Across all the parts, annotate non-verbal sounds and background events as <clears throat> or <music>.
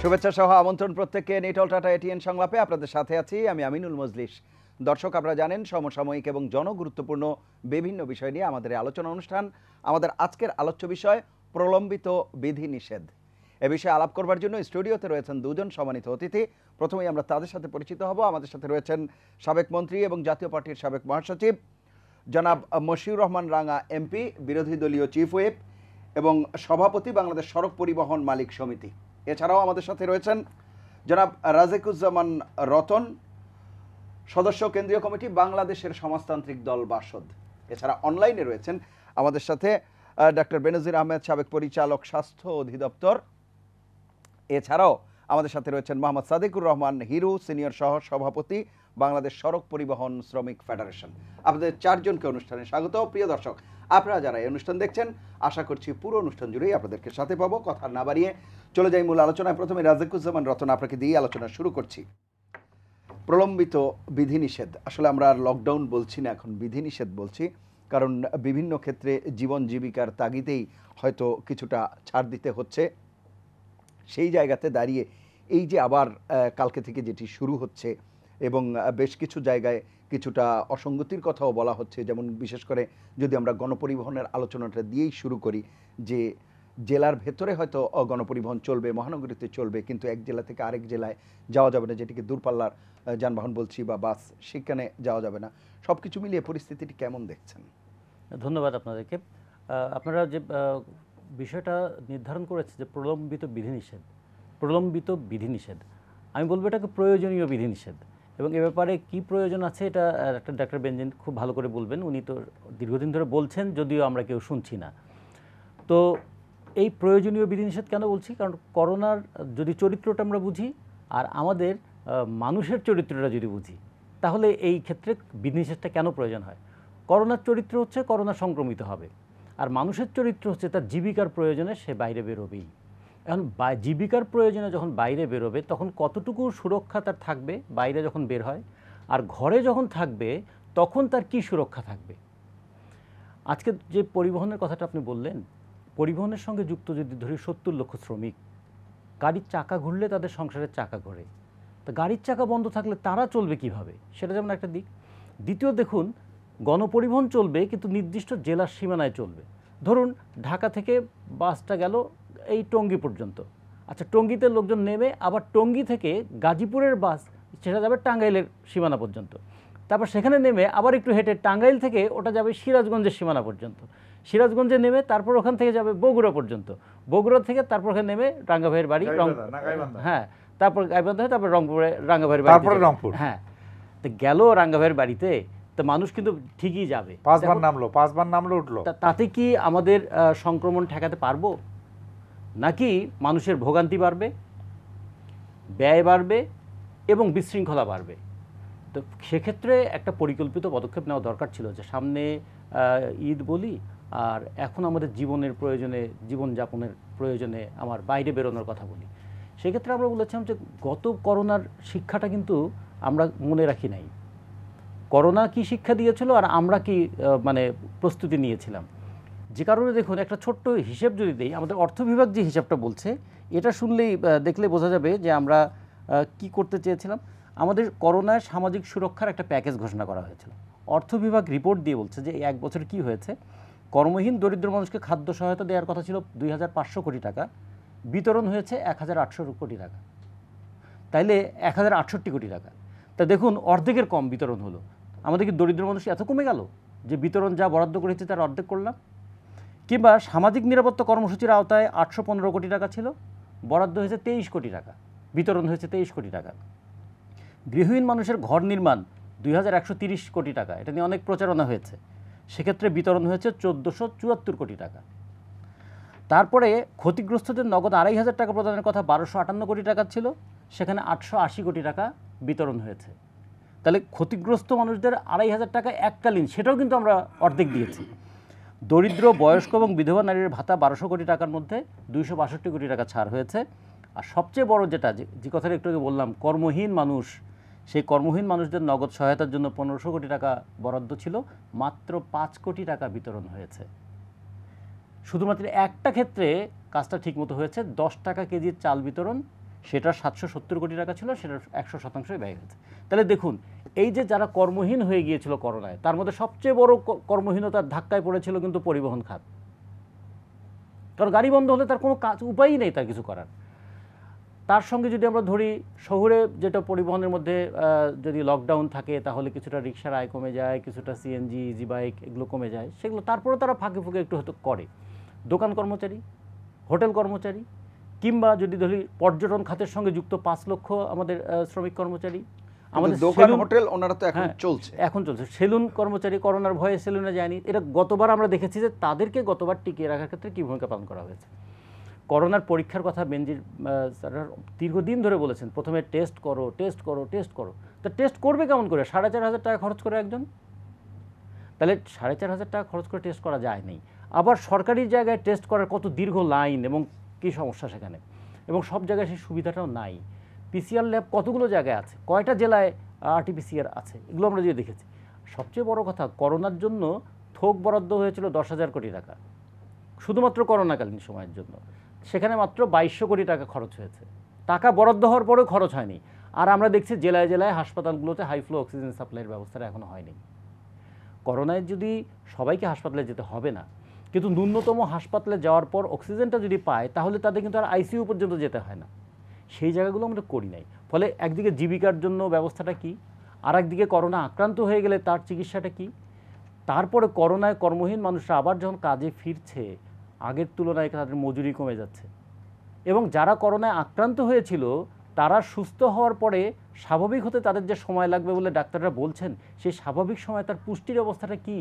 শুভেচ্ছা সহ আমন্ত্রণ প্রত্যেককে নেটল টাটা এটিএন সংলাপে আপনাদের সাথে আছি আমি আমিনুল মজলিস দর্শক আপনারা জানেন সমসাময়িক এবং জনগুরুত্বপূর্ণ বিভিন্ন বিষয় নিয়ে আমাদের আলোচনা অনুষ্ঠান আমাদের আজকের আলোচ্য বিষয় প্রলম্বিত বিধি নিষেধ এ বিষয়ে আলাপ করবার জন্য স্টুডিওতে রয়েছেন দুজন সম্মানিত অতিথি প্রথমেই আমরা তাদের সাথে পরিচিত হব আমাদের সাথে রয়েছেন সাবেক মন্ত্রী এবং জাতীয় পার্টির সাবেক মহাসচিব জনাব মশিউর রহমান রাঙা এমপি বিরোধী দলীয় চিফ হুইপ এবং সভাপতি বাংলাদেশ সড়ক পরিবহন মালিক সমিতি এছাড়াও আমাদের সাথে রয়েছেন জনাব রাজেকুজ্জামান রতন সদস্য কেন্দ্রীয় কমিটি বাংলাদেশের সমাজতান্ত্রিক দল বাসদ এছাড়া অনলাইনে রয়েছেন আমাদের সাথে ডক্টর বেনজির আহমেদ সাবেক পরিচালক স্বাস্থ্য অধিদপ্তর এছাড়াও আমাদের সাথে রয়েছেন মোহাম্মদ সাদেকুর রহমান হিরু সিনিয়র সহ সভাপতি বাংলাদেশ সড়ক পরিবহন শ্রমিক ফেডারেশন আপনাদের চারজনকে অনুষ্ঠানে স্বাগত প্রিয় দর্শক আপনারা যারা এই অনুষ্ঠান দেখছেন আশা করছি পুরো অনুষ্ঠান জুড়েই আপনাদেরকে সাথে পাবো কথা না বাড়িয়ে চলে যাই মূল আলোচনায় প্রথমে রাজাকুজ্জামান রতন আপনাকে দিয়ে আলোচনা শুরু করছি প্রলম্বিত বিধিনিষেধ আসলে আমরা আর লকডাউন বলছি না এখন বিধিনিষেধ বলছি কারণ বিভিন্ন ক্ষেত্রে জীবন জীবিকার তাগিদেই হয়তো কিছুটা ছাড় দিতে হচ্ছে সেই জায়গাতে দাঁড়িয়ে এই যে আবার কালকে থেকে যেটি শুরু হচ্ছে এবং বেশ কিছু জায়গায় কিছুটা অসঙ্গতির কথাও বলা হচ্ছে যেমন বিশেষ করে যদি আমরা গণপরিবহনের আলোচনাটা দিয়েই শুরু করি যে জেলার ভেতরে হয়তো গণপরিবহন চলবে মহানগরীতে চলবে কিন্তু এক জেলা থেকে আরেক জেলায় যাওয়া যাবে না যেটিকে দূরপাল্লার যানবাহন বলছি বা বাস সেখানে যাওয়া যাবে না সব কিছু মিলিয়ে পরিস্থিতিটি কেমন দেখছেন ধন্যবাদ আপনাদেরকে আপনারা যে বিষয়টা নির্ধারণ করেছে যে প্রলম্বিত বিধিনিষেধ প্রলম্বিত বিধিনিষেধ আমি বলবো এটাকে প্রয়োজনীয় বিধিনিষেধ এবং এ ব্যাপারে কি প্রয়োজন আছে এটা একটা ডাক্তার বেঞ্জিন খুব ভালো করে বলবেন উনি তো দীর্ঘদিন ধরে বলছেন যদিও আমরা কেউ শুনছি না তো এই প্রয়োজনীয় বিধিনিষেধ কেন বলছি কারণ করোনার যদি চরিত্রটা আমরা বুঝি আর আমাদের মানুষের চরিত্রটা যদি বুঝি তাহলে এই ক্ষেত্রে বিধিনিষেধটা কেন প্রয়োজন হয় করোনার চরিত্র হচ্ছে করোনা সংক্রমিত হবে আর মানুষের চরিত্র হচ্ছে তার জীবিকার প্রয়োজনে সে বাইরে বেরোবেই এখন জীবিকার প্রয়োজনে যখন বাইরে বেরোবে তখন কতটুকু সুরক্ষা তার থাকবে বাইরে যখন বের হয় আর ঘরে যখন থাকবে তখন তার কি সুরক্ষা থাকবে আজকে যে পরিবহনের কথাটা আপনি বললেন পরিবহনের সঙ্গে যুক্ত যদি ধরি সত্তর লক্ষ শ্রমিক গাড়ির চাকা ঘুরলে তাদের সংসারের চাকা ঘোরে তা গাড়ির চাকা বন্ধ থাকলে তারা চলবে কিভাবে সেটা যেমন একটা দিক দ্বিতীয় দেখুন গণপরিবহন চলবে কিন্তু নির্দিষ্ট জেলার সীমানায় চলবে ধরুন ঢাকা থেকে বাসটা গেল এই টঙ্গী পর্যন্ত আচ্ছা টঙ্গিতে লোকজন নেমে আবার টঙ্গী থেকে গাজীপুরের বাস সেটা যাবে টাঙ্গাইলের সীমানা পর্যন্ত তারপর সেখানে নেমে আবার একটু হেঁটে টাঙ্গাইল থেকে ওটা যাবে সিরাজগঞ্জের সীমানা পর্যন্ত সিরাজগঞ্জে নেমে তারপর ওখান থেকে যাবে বগুড়া পর্যন্ত বগুড়া থেকে তারপর ওখানে নেমে রাঙ্গাভাইয়ের বাড়ি হ্যাঁ তারপর গাইবান্ধা হয়ে তারপর রংপুরে রাঙ্গাভাইয়ের ভাইয়ের বাড়ি রংপুর হ্যাঁ তো গেল রাঙ্গাভাইয়ের বাড়িতে তো মানুষ কিন্তু ঠিকই যাবে পাঁচবার নামলো পাঁচবার নামলো উঠলো তাতে কি আমাদের সংক্রমণ ঠেকাতে পারবো নাকি মানুষের ভোগান্তি বাড়বে ব্যয় বাড়বে এবং বিশৃঙ্খলা বাড়বে তো সেক্ষেত্রে একটা পরিকল্পিত পদক্ষেপ নেওয়া দরকার ছিল যে সামনে ঈদ বলি আর এখন আমাদের জীবনের প্রয়োজনে জীবনযাপনের প্রয়োজনে আমার বাইরে বেরোনোর কথা বলি সেক্ষেত্রে আমরা বলেছিলাম যে গত করোনার শিক্ষাটা কিন্তু আমরা মনে রাখি নাই করোনা কি শিক্ষা দিয়েছিল আর আমরা কি মানে প্রস্তুতি নিয়েছিলাম যে কারণে দেখুন একটা ছোট্ট হিসেব যদি দিই আমাদের অর্থ বিভাগ যে হিসাবটা বলছে এটা শুনলেই দেখলে বোঝা যাবে যে আমরা কি করতে চেয়েছিলাম আমাদের করোনায় সামাজিক সুরক্ষার একটা প্যাকেজ ঘোষণা করা হয়েছিল অর্থ বিভাগ রিপোর্ট দিয়ে বলছে যে এক বছর কি হয়েছে কর্মহীন দরিদ্র মানুষকে খাদ্য সহায়তা দেওয়ার কথা ছিল দুই কোটি টাকা বিতরণ হয়েছে এক কোটি টাকা তাইলে এক কোটি টাকা তা দেখুন অর্ধেকের কম বিতরণ হলো আমাদের কি দরিদ্র মানুষ এত কমে গেল যে বিতরণ যা বরাদ্দ করেছে তার অর্ধেক করলাম কিংবা সামাজিক নিরাপত্তা কর্মসূচির আওতায় আটশো কোটি টাকা ছিল বরাদ্দ হয়েছে তেইশ কোটি টাকা বিতরণ হয়েছে তেইশ কোটি টাকা গৃহহীন মানুষের ঘর নির্মাণ দুই কোটি টাকা এটা নিয়ে অনেক প্রচারণা হয়েছে সেক্ষেত্রে বিতরণ হয়েছে চোদ্দোশো চুয়াত্তর কোটি টাকা তারপরে ক্ষতিগ্রস্তদের নগদ আড়াই হাজার টাকা প্রদানের কথা বারোশো আটান্ন কোটি টাকা ছিল সেখানে আটশো আশি কোটি টাকা বিতরণ হয়েছে তাহলে ক্ষতিগ্রস্ত মানুষদের আড়াই হাজার টাকা এককালীন সেটাও কিন্তু আমরা অর্ধেক দিয়েছি দরিদ্র বয়স্ক এবং বিধবা নারীর ভাতা বারোশো কোটি টাকার মধ্যে দুইশো বাষট্টি কোটি টাকা ছাড় হয়েছে আর সবচেয়ে বড় যেটা যে কথাটা একটু আগে বললাম কর্মহীন মানুষ সেই কর্মহীন মানুষদের নগদ সহায়তার জন্য পনেরোশো কোটি টাকা বরাদ্দ ছিল মাত্র পাঁচ কোটি টাকা বিতরণ হয়েছে শুধুমাত্র একটা ক্ষেত্রে কাজটা ঠিকমতো হয়েছে দশ টাকা কেজির চাল বিতরণ সেটা সাতশো সত্তর কোটি টাকা ছিল সেটা একশো শতাংশই ব্যয় হয়েছে তাহলে দেখুন এই যে যারা কর্মহীন হয়ে গিয়েছিল করোনায় তার মধ্যে সবচেয়ে বড় কর্মহীনতার ধাক্কায় পড়েছিল কিন্তু পরিবহন খাত কারণ গাড়ি বন্ধ হলে তার কোনো কাজ উপায়ই নেই তার কিছু করার তার সঙ্গে যদি আমরা ধরি শহরে যেটা পরিবহনের মধ্যে যদি লকডাউন থাকে তাহলে কিছুটা রিক্সার আয় কমে যায় কিছুটা সিএনজি ইজি বাইক এগুলো কমে যায় সেগুলো তারপরে তারা ফাঁকে ফুঁকে একটু হয়তো করে দোকান কর্মচারী হোটেল কর্মচারী কিংবা যদি ধরি পর্যটন খাতের সঙ্গে যুক্ত পাঁচ লক্ষ আমাদের শ্রমিক কর্মচারী আমাদের দোকান হোটেল ওনারা তো এখন হ্যাঁ, চলছে এখন চলছে সেলুন কর্মচারী করোনার ভয়ে সেলুনে যায়নি এটা গতবার আমরা দেখেছি যে তাদেরকে গতবার টিকিয়ে রাখার ক্ষেত্রে কী ভূমিকা পালন করা হয়েছে করোনার পরীক্ষার কথা বেনজির স্যার দীর্ঘদিন ধরে বলেছেন প্রথমে টেস্ট করো টেস্ট করো টেস্ট করো তা টেস্ট করবে কেমন করে সাড়ে চার হাজার টাকা খরচ করে একজন তাহলে সাড়ে চার হাজার টাকা খরচ করে টেস্ট করা যায় নেই আবার সরকারি জায়গায় টেস্ট করার কত দীর্ঘ লাইন এবং কী সমস্যা সেখানে এবং সব জায়গায় সেই সুবিধাটাও নাই পিসিআর ল্যাব কতগুলো জায়গায় আছে কয়টা জেলায় আরটিপিসিআর আছে এগুলো আমরা যদি দেখেছি সবচেয়ে বড় কথা করোনার জন্য থোক বরাদ্দ হয়েছিল দশ হাজার কোটি টাকা শুধুমাত্র করোনাকালীন সময়ের জন্য সেখানে মাত্র বাইশশো কোটি টাকা খরচ হয়েছে টাকা বরাদ্দ হওয়ার পরেও খরচ হয়নি আর আমরা দেখছি জেলায় জেলায় হাসপাতালগুলোতে হাইফ্লো অক্সিজেন সাপ্লাইয়ের ব্যবস্থাটা এখনও হয়নি করোনায় যদি সবাইকে হাসপাতালে যেতে হবে না কিন্তু ন্যূনতম হাসপাতালে যাওয়ার পর অক্সিজেনটা যদি পায় তাহলে তাদের কিন্তু আর আইসিইউ পর্যন্ত যেতে হয় না সেই জায়গাগুলো আমরা করি নাই ফলে একদিকে জীবিকার জন্য ব্যবস্থাটা কি আর একদিকে করোনা আক্রান্ত হয়ে গেলে তার চিকিৎসাটা কি তারপরে করোনায় কর্মহীন মানুষরা আবার যখন কাজে ফিরছে আগের তুলনায় তাদের মজুরি কমে যাচ্ছে এবং যারা করোনায় আক্রান্ত হয়েছিল তারা সুস্থ হওয়ার পরে স্বাভাবিক হতে তাদের যে সময় লাগবে বলে ডাক্তাররা বলছেন সেই স্বাভাবিক সময় তার পুষ্টির অবস্থাটা কি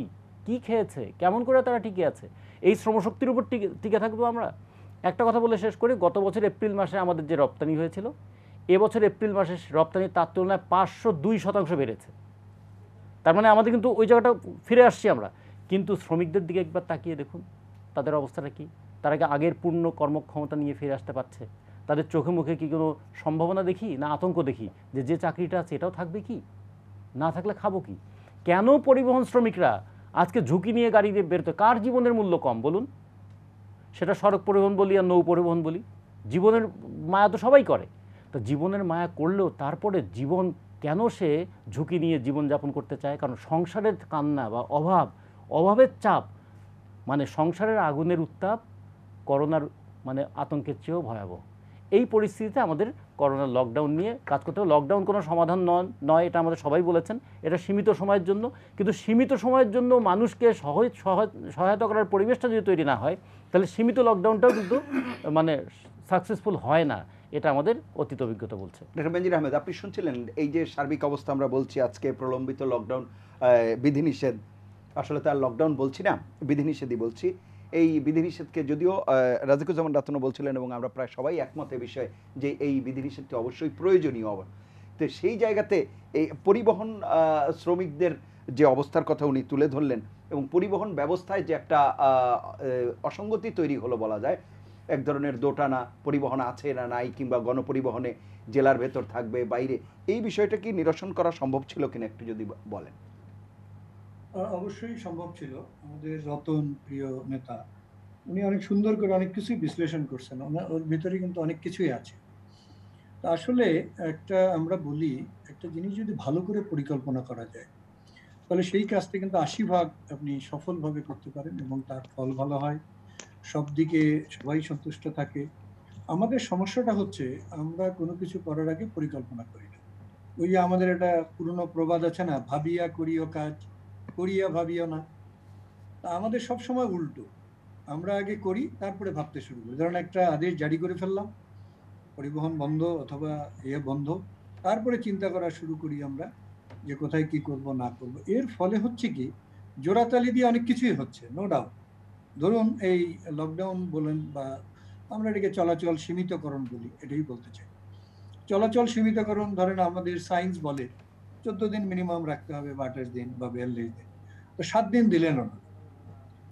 কি খেয়েছে কেমন করে তারা টিকে আছে এই শ্রমশক্তির উপর টিকে থাকবো আমরা একটা কথা বলে শেষ করি গত বছর এপ্রিল মাসে আমাদের যে রপ্তানি হয়েছিল এবছর এপ্রিল মাসে রপ্তানি তার তুলনায় পাঁচশো দুই শতাংশ বেড়েছে তার মানে আমাদের কিন্তু ওই জায়গাটা ফিরে আসছি আমরা কিন্তু শ্রমিকদের দিকে একবার তাকিয়ে দেখুন তাদের অবস্থাটা কি তারা কি আগের পূর্ণ কর্মক্ষমতা নিয়ে ফিরে আসতে পারছে তাদের চোখে মুখে কি কোনো সম্ভাবনা দেখি না আতঙ্ক দেখি যে যে চাকরিটা আছে এটাও থাকবে কি না থাকলে খাবো কি কেন পরিবহন শ্রমিকরা আজকে ঝুঁকি নিয়ে গাড়ি দিয়ে বেরোতে কার জীবনের মূল্য কম বলুন সেটা সড়ক পরিবহন বলি আর নৌ পরিবহন বলি জীবনের মায়া তো সবাই করে তো জীবনের মায়া করলেও তারপরে জীবন কেন সে ঝুঁকি নিয়ে জীবনযাপন করতে চায় কারণ সংসারের কান্না বা অভাব অভাবের চাপ মানে সংসারের আগুনের উত্তাপ করোনার মানে আতঙ্কের চেয়েও ভয়াবহ এই পরিস্থিতিতে আমাদের করোনার লকডাউন নিয়ে কাজ করতে হবে লকডাউন কোনো সমাধান নয় এটা আমাদের সবাই বলেছেন এটা সীমিত সময়ের জন্য কিন্তু সীমিত সময়ের জন্য মানুষকে সহজ সহায়তা করার পরিবেশটা যদি তৈরি না হয় তাহলে সীমিত লকডাউনটাও কিন্তু মানে সাকসেসফুল হয় না এটা আমাদের অতীত অভিজ্ঞতা বলছে বেঞ্জির আহমেদ আপনি শুনছিলেন এই যে সার্বিক অবস্থা আমরা বলছি আজকে প্রলম্বিত লকডাউন বিধিনিষেধ আসলে তার লকডাউন বলছি না বিধিনিষেধই বলছি এই বিধিনিষেধকে যদিও জামান রাতনও বলছিলেন এবং আমরা প্রায় সবাই একমত বিষয়ে যে এই বিধিনিষেধটি অবশ্যই প্রয়োজনীয় তো সেই জায়গাতে এই পরিবহন শ্রমিকদের যে অবস্থার কথা উনি তুলে ধরলেন এবং পরিবহন ব্যবস্থায় যে একটা অসঙ্গতি তৈরি হলো বলা যায় এক ধরনের দোটানা পরিবহন আছে না নাই কিংবা গণপরিবহনে জেলার ভেতর থাকবে বাইরে এই বিষয়টা কি নিরসন করা সম্ভব ছিল কিনা একটু যদি বলেন অবশ্যই সম্ভব ছিল আমাদের রতন প্রিয় নেতা উনি অনেক সুন্দর করে অনেক কিছুই বিশ্লেষণ করছেন ওর ভিতরে কিন্তু অনেক কিছুই আছে আসলে একটা আমরা বলি একটা জিনিস যদি ভালো করে পরিকল্পনা করা যায় তাহলে সেই কাজটি কিন্তু আশি ভাগ আপনি সফলভাবে করতে পারেন এবং তার ফল ভালো হয় সব দিকে সবাই সন্তুষ্ট থাকে আমাদের সমস্যাটা হচ্ছে আমরা কোনো কিছু করার আগে পরিকল্পনা করি না ওই আমাদের একটা পুরনো প্রবাদ আছে না ভাবিয়া করিও কাজ করিয়া ভাবিও না তা আমাদের সব সময় উল্টো আমরা আগে করি তারপরে ভাবতে শুরু করি ধরেন একটা আদেশ জারি করে ফেললাম পরিবহন বন্ধ অথবা এ বন্ধ তারপরে চিন্তা করা শুরু করি আমরা যে কোথায় কি করব না করব এর ফলে হচ্ছে কি জোড়াতালি দিয়ে অনেক কিছুই হচ্ছে নো ডাউট ধরুন এই লকডাউন বলেন বা আমরা এটাকে চলাচল সীমিতকরণ বলি এটাই বলতে চাই চলাচল সীমিতকরণ ধরেন আমাদের সায়েন্স বলে চোদ্দ দিন মিনিমাম রাখতে হবে বা আঠাশ দিন বা বিয়াল্লিশ দিন তো সাত দিন দিলেন ওনার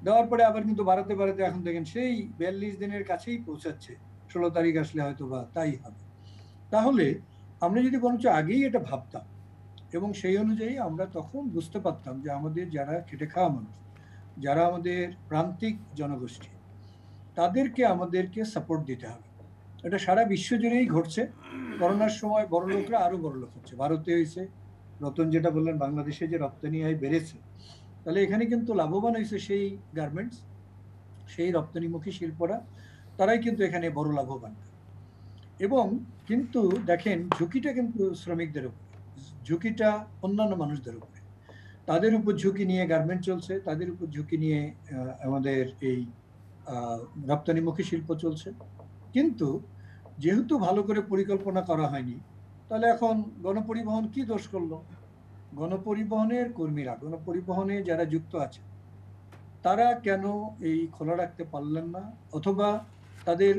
দেওয়ার পরে আবার কিন্তু বাড়াতে বাড়াতে এখন দেখেন সেই বিয়াল্লিশ দিনের কাছেই পৌঁছাচ্ছে ষোলো তারিখ আসলে হয়তো বা তাই হবে তাহলে আমরা যদি বরঞ্চ আগেই এটা ভাবতাম এবং সেই অনুযায়ী আমরা তখন বুঝতে পারতাম যে আমাদের যারা খেটে খাওয়া মানুষ যারা আমাদের প্রান্তিক জনগোষ্ঠী তাদেরকে আমাদেরকে সাপোর্ট দিতে হবে এটা সারা বিশ্ব জুড়েই ঘটছে করোনার সময় বড়লোকরা লোকরা আরও বড় হচ্ছে ভারতে হয়েছে রতন যেটা বললেন বাংলাদেশে যে রপ্তানি আয় বেড়েছে তাহলে এখানে কিন্তু লাভবান হয়েছে সেই গার্মেন্টস সেই রপ্তানিমুখী শিল্পরা তারাই কিন্তু এখানে বড় লাভবান এবং কিন্তু দেখেন ঝুঁকিটা কিন্তু শ্রমিকদের উপরে ঝুঁকিটা অন্যান্য মানুষদের উপরে তাদের উপর ঝুঁকি নিয়ে গার্মেন্ট চলছে তাদের উপর ঝুঁকি নিয়ে আমাদের এই রপ্তানিমুখী শিল্প চলছে কিন্তু যেহেতু ভালো করে পরিকল্পনা করা হয়নি তাহলে এখন গণপরিবহন কি দোষ করলো গণপরিবহনের কর্মীরা গণপরিবহনে যারা যুক্ত আছে তারা কেন এই খোলা রাখতে পারলেন না অথবা তাদের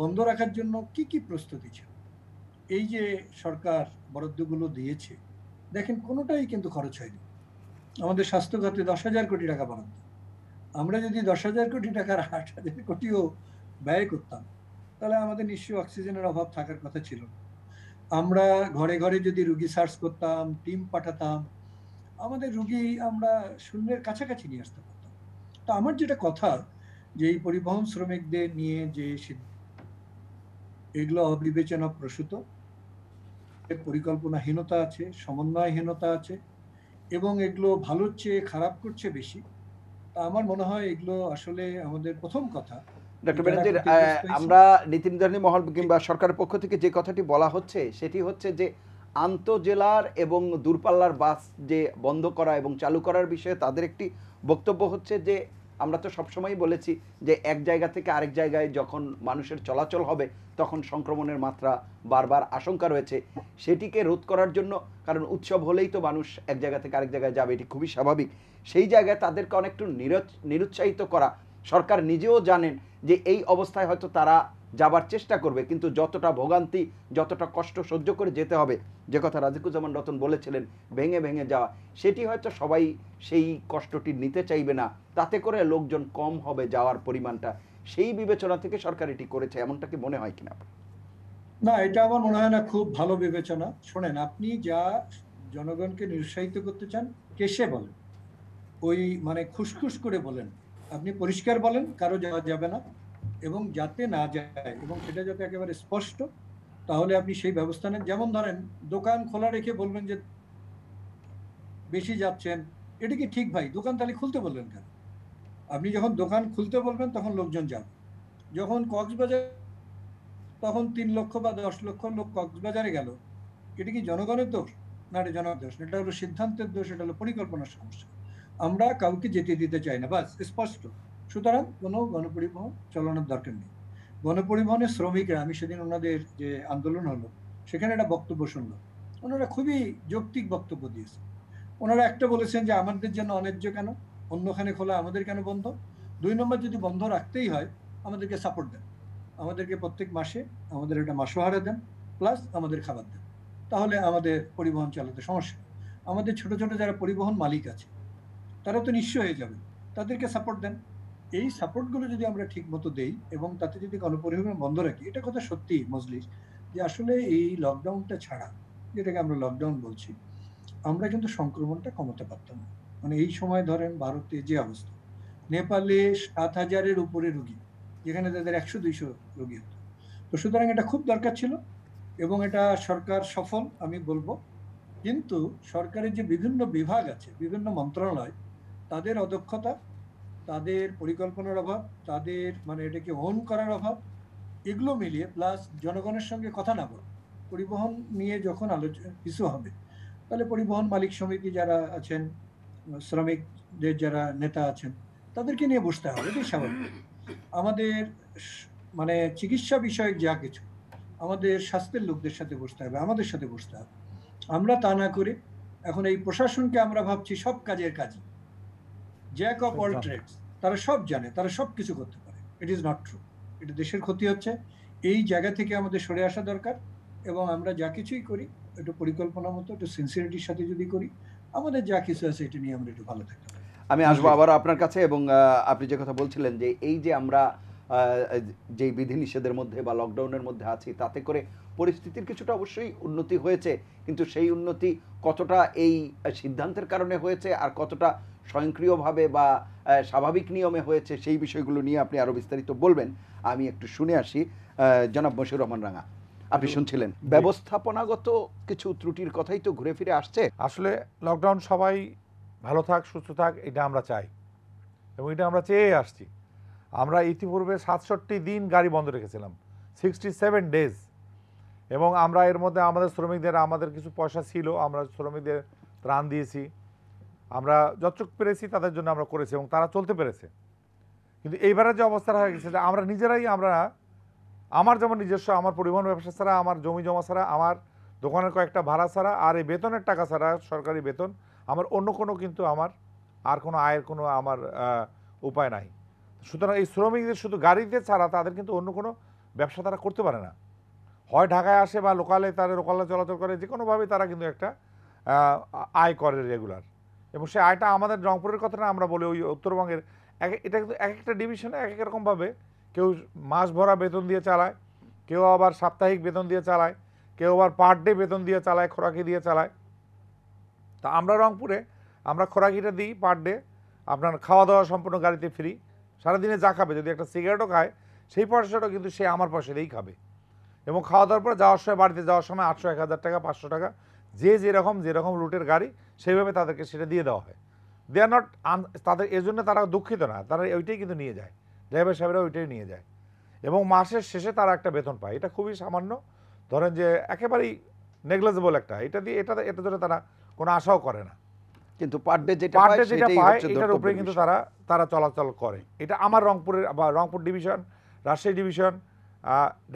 বন্ধ রাখার জন্য কি কি প্রস্তুতি ছিল এই যে সরকার বরাদ্দগুলো দিয়েছে দেখেন কোনোটাই কিন্তু খরচ হয়নি আমাদের স্বাস্থ্য খাতে দশ হাজার কোটি টাকা বরাদ্দ আমরা যদি দশ হাজার কোটি টাকার আট হাজার কোটিও ব্যয় করতাম তাহলে আমাদের নিশ্চয়ই অক্সিজেনের অভাব থাকার কথা ছিল না আমরা ঘরে ঘরে যদি রুগী সার্চ করতাম টিম পাঠাতাম আমাদের রুগী আমরা শূন্যের কাছাকাছি নিয়ে আসতে পারতাম তো আমার যেটা কথা যে এই পরিবহন শ্রমিকদের নিয়ে যে এগুলো অবিবেচনা প্রসূত পরিকল্পনাহীনতা আছে সমন্বয়হীনতা আছে এবং এগুলো ভালোর চেয়ে খারাপ করছে বেশি তা আমার মনে হয় এগুলো আসলে আমাদের প্রথম কথা ডক্টর ব্যানার্জির আমরা নির্ধারণী মহল কিংবা সরকারের পক্ষ থেকে যে কথাটি বলা হচ্ছে সেটি হচ্ছে যে আন্তজেলার এবং দূরপাল্লার বাস যে বন্ধ করা এবং চালু করার বিষয়ে তাদের একটি বক্তব্য হচ্ছে যে আমরা তো সবসময়ই বলেছি যে এক জায়গা থেকে আরেক জায়গায় যখন মানুষের চলাচল হবে তখন সংক্রমণের মাত্রা বারবার আশঙ্কা রয়েছে সেটিকে রোধ করার জন্য কারণ উৎসব হলেই তো মানুষ এক জায়গা থেকে আরেক জায়গায় যাবে এটি খুবই স্বাভাবিক সেই জায়গায় তাদেরকে অনেকটু নিরুৎসাহিত করা সরকার নিজেও জানেন যে এই অবস্থায় হয়তো তারা যাবার চেষ্টা করবে কিন্তু যতটা ভোগান্তি যতটা কষ্ট সহ্য করে যেতে হবে যে কথা রাজিকুজ্জামান রতন বলেছিলেন ভেঙে ভেঙে যাওয়া সেটি হয়তো সবাই সেই কষ্টটি নিতে চাইবে না তাতে করে লোকজন কম হবে যাওয়ার পরিমাণটা সেই বিবেচনা থেকে সরকার এটি করেছে এমনটা কি মনে হয় কিনা না এটা আমার মনে হয় না খুব ভালো বিবেচনা শোনেন আপনি যা জনগণকে নিরুৎসাহিত করতে চান কেসে বলেন ওই মানে খুসখুস করে বলেন আপনি পরিষ্কার বলেন কারো যাওয়া যাবে না এবং যাতে না যায় এবং সেটা যাতে একেবারে স্পষ্ট তাহলে আপনি সেই ব্যবস্থা নেন যেমন ধরেন দোকান খোলা রেখে বলবেন যে বেশি যাচ্ছেন এটা কি ঠিক ভাই দোকান তাহলে খুলতে বললেন কেন আপনি যখন দোকান খুলতে বলবেন তখন লোকজন যাবে যখন কক্সবাজার তখন তিন লক্ষ বা দশ লক্ষ লোক কক্সবাজারে গেল এটা কি জনগণের দোষ না এটা জনগণের দোষ এটা হলো সিদ্ধান্তের দোষ এটা হলো পরিকল্পনার সমস্যা আমরা কাউকে যেতে দিতে চাই না বাস স্পষ্ট সুতরাং কোনো গণপরিবহন চালানোর দরকার নেই গণপরিবহনের শ্রমিকরা আমি সেদিন ওনাদের যে আন্দোলন হলো সেখানে একটা বক্তব্য শুনলো ওনারা খুবই যৌক্তিক বক্তব্য দিয়েছে ওনারা একটা বলেছেন যে আমাদের জন্য অন্যায্য কেন অন্যখানে খোলা আমাদের কেন বন্ধ দুই নম্বর যদি বন্ধ রাখতেই হয় আমাদেরকে সাপোর্ট দেন আমাদেরকে প্রত্যেক মাসে আমাদের একটা মাসোহারা দেন প্লাস আমাদের খাবার দেন তাহলে আমাদের পরিবহন চালাতে সমস্যা আমাদের ছোট ছোট যারা পরিবহন মালিক আছে তারা তো নিঃস্ব হয়ে যাবে তাদেরকে সাপোর্ট দেন এই সাপোর্টগুলো যদি আমরা ঠিক মতো দেই এবং তাতে যদি গণপরিবহন বন্ধ রাখি এটা কথা সত্যি মজলিস যে আসলে এই লকডাউনটা ছাড়া যেটাকে আমরা লকডাউন বলছি আমরা কিন্তু সংক্রমণটা কমাতে পারতাম না মানে এই সময় ধরেন ভারতে যে অবস্থা নেপালে সাত হাজারের উপরে রুগী যেখানে তাদের একশো দুইশো রুগী হতো তো সুতরাং এটা খুব দরকার ছিল এবং এটা সরকার সফল আমি বলবো কিন্তু সরকারের যে বিভিন্ন বিভাগ আছে বিভিন্ন মন্ত্রণালয় তাদের অদক্ষতা তাদের পরিকল্পনার অভাব তাদের মানে এটাকে অন করার অভাব এগুলো মিলিয়ে প্লাস জনগণের সঙ্গে কথা না বল পরিবহন নিয়ে যখন আলোচনা কিছু হবে তাহলে পরিবহন মালিক সমিতি যারা আছেন শ্রমিকদের যারা নেতা আছেন তাদেরকে নিয়ে বসতে হবে এটাই স্বাভাবিক আমাদের মানে চিকিৎসা বিষয়ক যা কিছু আমাদের স্বাস্থ্যের লোকদের সাথে বসতে হবে আমাদের সাথে বসতে হবে আমরা তা না করে এখন এই প্রশাসনকে আমরা ভাবছি সব কাজের কাজে জ্যাক অফ অল ট্রেডস তারা সব জানে তারা সব কিছু করতে পারে ইট ইজ নট ট্রু এটা দেশের ক্ষতি হচ্ছে এই জায়গা থেকে আমাদের সরে আসা দরকার এবং আমরা যা কিছুই করি একটু পরিকল্পনা মতো একটু সিনসিয়ারিটির সাথে যদি করি আমাদের যা কিছু আছে এটা নিয়ে আমরা একটু ভালো থাকতে আমি আসবো আবার আপনার কাছে এবং আপনি যে কথা বলছিলেন যে এই যে আমরা যে বিধিনিষেধের মধ্যে বা লকডাউনের মধ্যে আছি তাতে করে পরিস্থিতির কিছুটা অবশ্যই উন্নতি হয়েছে কিন্তু সেই উন্নতি কতটা এই সিদ্ধান্তের কারণে হয়েছে আর কতটা স্বয়ংক্রিয়ভাবে বা স্বাভাবিক নিয়মে হয়েছে সেই বিষয়গুলো নিয়ে আপনি আরও বিস্তারিত বলবেন আমি একটু শুনে আসি জনাব বসুর রহমান রাঙা আপনি শুনছিলেন ব্যবস্থাপনাগত কিছু ত্রুটির কথাই তো ঘুরে ফিরে আসছে আসলে লকডাউন সবাই ভালো থাক সুস্থ থাক এটা আমরা চাই এবং এটা আমরা চেয়ে আসছি আমরা ইতিপূর্বে সাতষট্টি দিন গাড়ি বন্ধ রেখেছিলাম সিক্সটি সেভেন ডেজ এবং আমরা এর মধ্যে আমাদের শ্রমিকদের আমাদের কিছু পয়সা ছিল আমরা শ্রমিকদের ত্রাণ দিয়েছি আমরা যতটুকু পেরেছি তাদের জন্য আমরা করেছি এবং তারা চলতে পেরেছে কিন্তু এইবারের যে অবস্থা হয়ে গেছে যে আমরা নিজেরাই আমরা আমার যেমন নিজস্ব আমার পরিবহন ব্যবসা ছাড়া আমার জমি জমা ছাড়া আমার দোকানের কয়েকটা ভাড়া ছাড়া আর এই বেতনের টাকা ছাড়া সরকারি বেতন আমার অন্য কোনো কিন্তু আমার আর কোনো আয়ের কোনো আমার উপায় নাই সুতরাং এই শ্রমিকদের শুধু গাড়িতে ছাড়া তাদের কিন্তু অন্য কোনো ব্যবসা তারা করতে পারে না হয় ঢাকায় আসে বা লোকালে তারা লোকালে চলাচল করে যে কোনোভাবেই তারা কিন্তু একটা আয় করে রেগুলার এবং সে আয়টা আমাদের রংপুরের কথাটা আমরা বলি ওই উত্তরবঙ্গের এক এটা কিন্তু এক একটা ডিভিশনে এক এক রকমভাবে কেউ মাস ভরা বেতন দিয়ে চালায় কেউ আবার সাপ্তাহিক বেতন দিয়ে চালায় কেউ আবার পার ডে বেতন দিয়ে চালায় খোরাকি দিয়ে চালায় তা আমরা রংপুরে আমরা খোরাকিটা দিই পার ডে আপনার খাওয়া দাওয়া সম্পূর্ণ গাড়িতে ফ্রি সারাদিনে যা খাবে যদি একটা সিগারেটও খায় সেই পয়সাটাও কিন্তু সে আমার পয়সাতেই খাবে এবং খাওয়া দাওয়ার পরে যাওয়ার সময় বাড়িতে যাওয়ার সময় আটশো এক হাজার টাকা পাঁচশো টাকা যে যেরকম যেরকম রুটের গাড়ি সেইভাবে তাদেরকে সেটা দিয়ে দেওয়া হয় দে আর নট আন তাদের এজন্য তারা দুঃখিত না তারা ওইটাই কিন্তু নিয়ে যায় ড্রাইভার সাহেবরা ওইটাই নিয়ে যায় এবং মাসের শেষে তারা একটা বেতন পায় এটা খুবই সামান্য ধরেন যে একেবারেই নেগলেজেবল একটা এটা দিয়ে এটা এটা ধরে তারা কোনো আশাও করে না কিন্তু পার ডে যেটা পার ডে যেটা পায় এটার উপরে কিন্তু তারা তারা চলাচল করে এটা আমার রংপুরের বা রংপুর ডিভিশন রাজশাহী ডিভিশন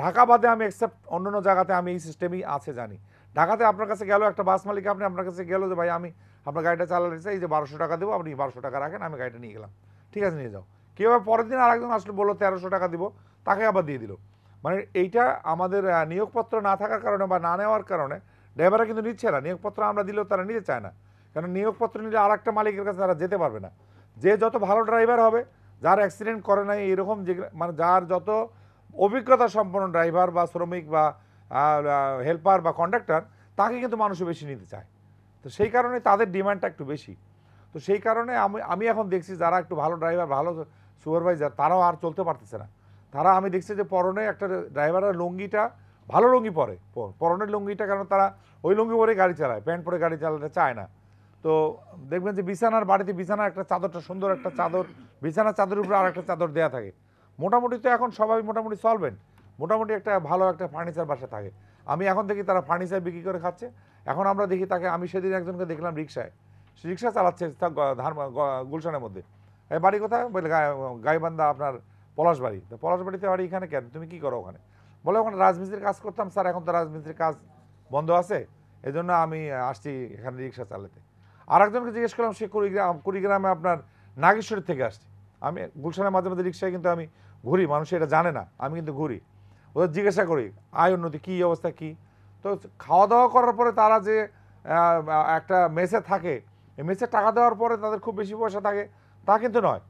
ঢাকা বাদে আমি এক্সেপ্ট অন্য অন্য জায়গাতে আমি এই সিস্টেমই আছে জানি ঢাকাতে আপনার কাছে গেল একটা বাস মালিক আপনি আপনার কাছে গেল যে ভাই আমি আপনার গাড়িটা চালাতে এই যে বারোশো টাকা দেবো আপনি বারোশো টাকা রাখেন আমি গাড়িটা নিয়ে গেলাম ঠিক আছে নিয়ে যাও কেউ পরের দিন আরেকজন আসলে বললো তেরোশো টাকা দিব তাকে আবার দিয়ে দিল মানে এইটা আমাদের নিয়োগপত্র না থাকার কারণে বা না নেওয়ার কারণে ড্রাইভাররা কিন্তু নিচ্ছে না নিয়োগপত্র আমরা দিলেও তারা নিতে চায় না কারণ নিয়োগপত্র নিলে আর একটা মালিকের কাছে তারা যেতে পারবে না যে যত ভালো ড্রাইভার হবে যার অ্যাক্সিডেন্ট করে নাই এরকম যে মানে যার যত অভিজ্ঞতা সম্পন্ন ড্রাইভার বা শ্রমিক বা হেল্পার বা কন্ডাক্টার তাকে কিন্তু মানুষও বেশি নিতে চায় তো সেই কারণে তাদের ডিমান্ডটা একটু বেশি তো সেই কারণে আমি আমি এখন দেখছি যারা একটু ভালো ড্রাইভার ভালো সুপারভাইজার তারাও আর চলতে পারতেছে না তারা আমি দেখছি যে পরনে একটা ড্রাইভারের লুঙ্গিটা ভালো লুঙ্গি পরে পরনের লুঙ্গিটা কারণ তারা ওই লুঙ্গি পরে গাড়ি চালায় প্যান্ট পরে গাড়ি চালাতে চায় না তো দেখবেন যে বিছানার বাড়িতে বিছানার একটা চাদরটা সুন্দর একটা চাদর বিছানার চাদরের উপরে আর একটা চাদর দেওয়া থাকে মোটামুটি তো এখন সবাই মোটামুটি সলভেন্ট মোটামুটি একটা ভালো একটা ফার্নিচার বাসা থাকে আমি এখন দেখি তারা ফার্নিচার বিক্রি করে খাচ্ছে এখন আমরা দেখি তাকে আমি সেদিন একজনকে দেখলাম রিক্সায় রিক্সা চালাচ্ছে ধান গুলশানের মধ্যে এই বাড়ি কোথায় বলে গাইবান্ধা আপনার পলাশবাড়ি তো পলাশবাড়িতে বাড়ি এখানে কেন তুমি কি করো ওখানে বলে ওখানে রাজমিস্ত্রির কাজ করতাম স্যার এখন তো রাজমিস্ত্রির কাজ বন্ধ আছে এজন্য আমি আসছি এখানে রিক্সা চালাতে আর একজনকে জিজ্ঞেস করলাম সে কুড়িগ্রাম কুড়িগ্রামে আপনার নাগেশ্বরের থেকে আসছে আমি গুলশানের মাঝে মাঝে রিক্সায় কিন্তু আমি ঘুরি মানুষ এটা জানে না আমি কিন্তু ঘুরি ওদের জিজ্ঞাসা করি আয় উন্নতি কী অবস্থা কি তো খাওয়া দাওয়া করার পরে তারা যে একটা মেসে থাকে এই মেসে টাকা দেওয়ার পরে তাদের খুব বেশি পয়সা থাকে তা কিন্তু নয়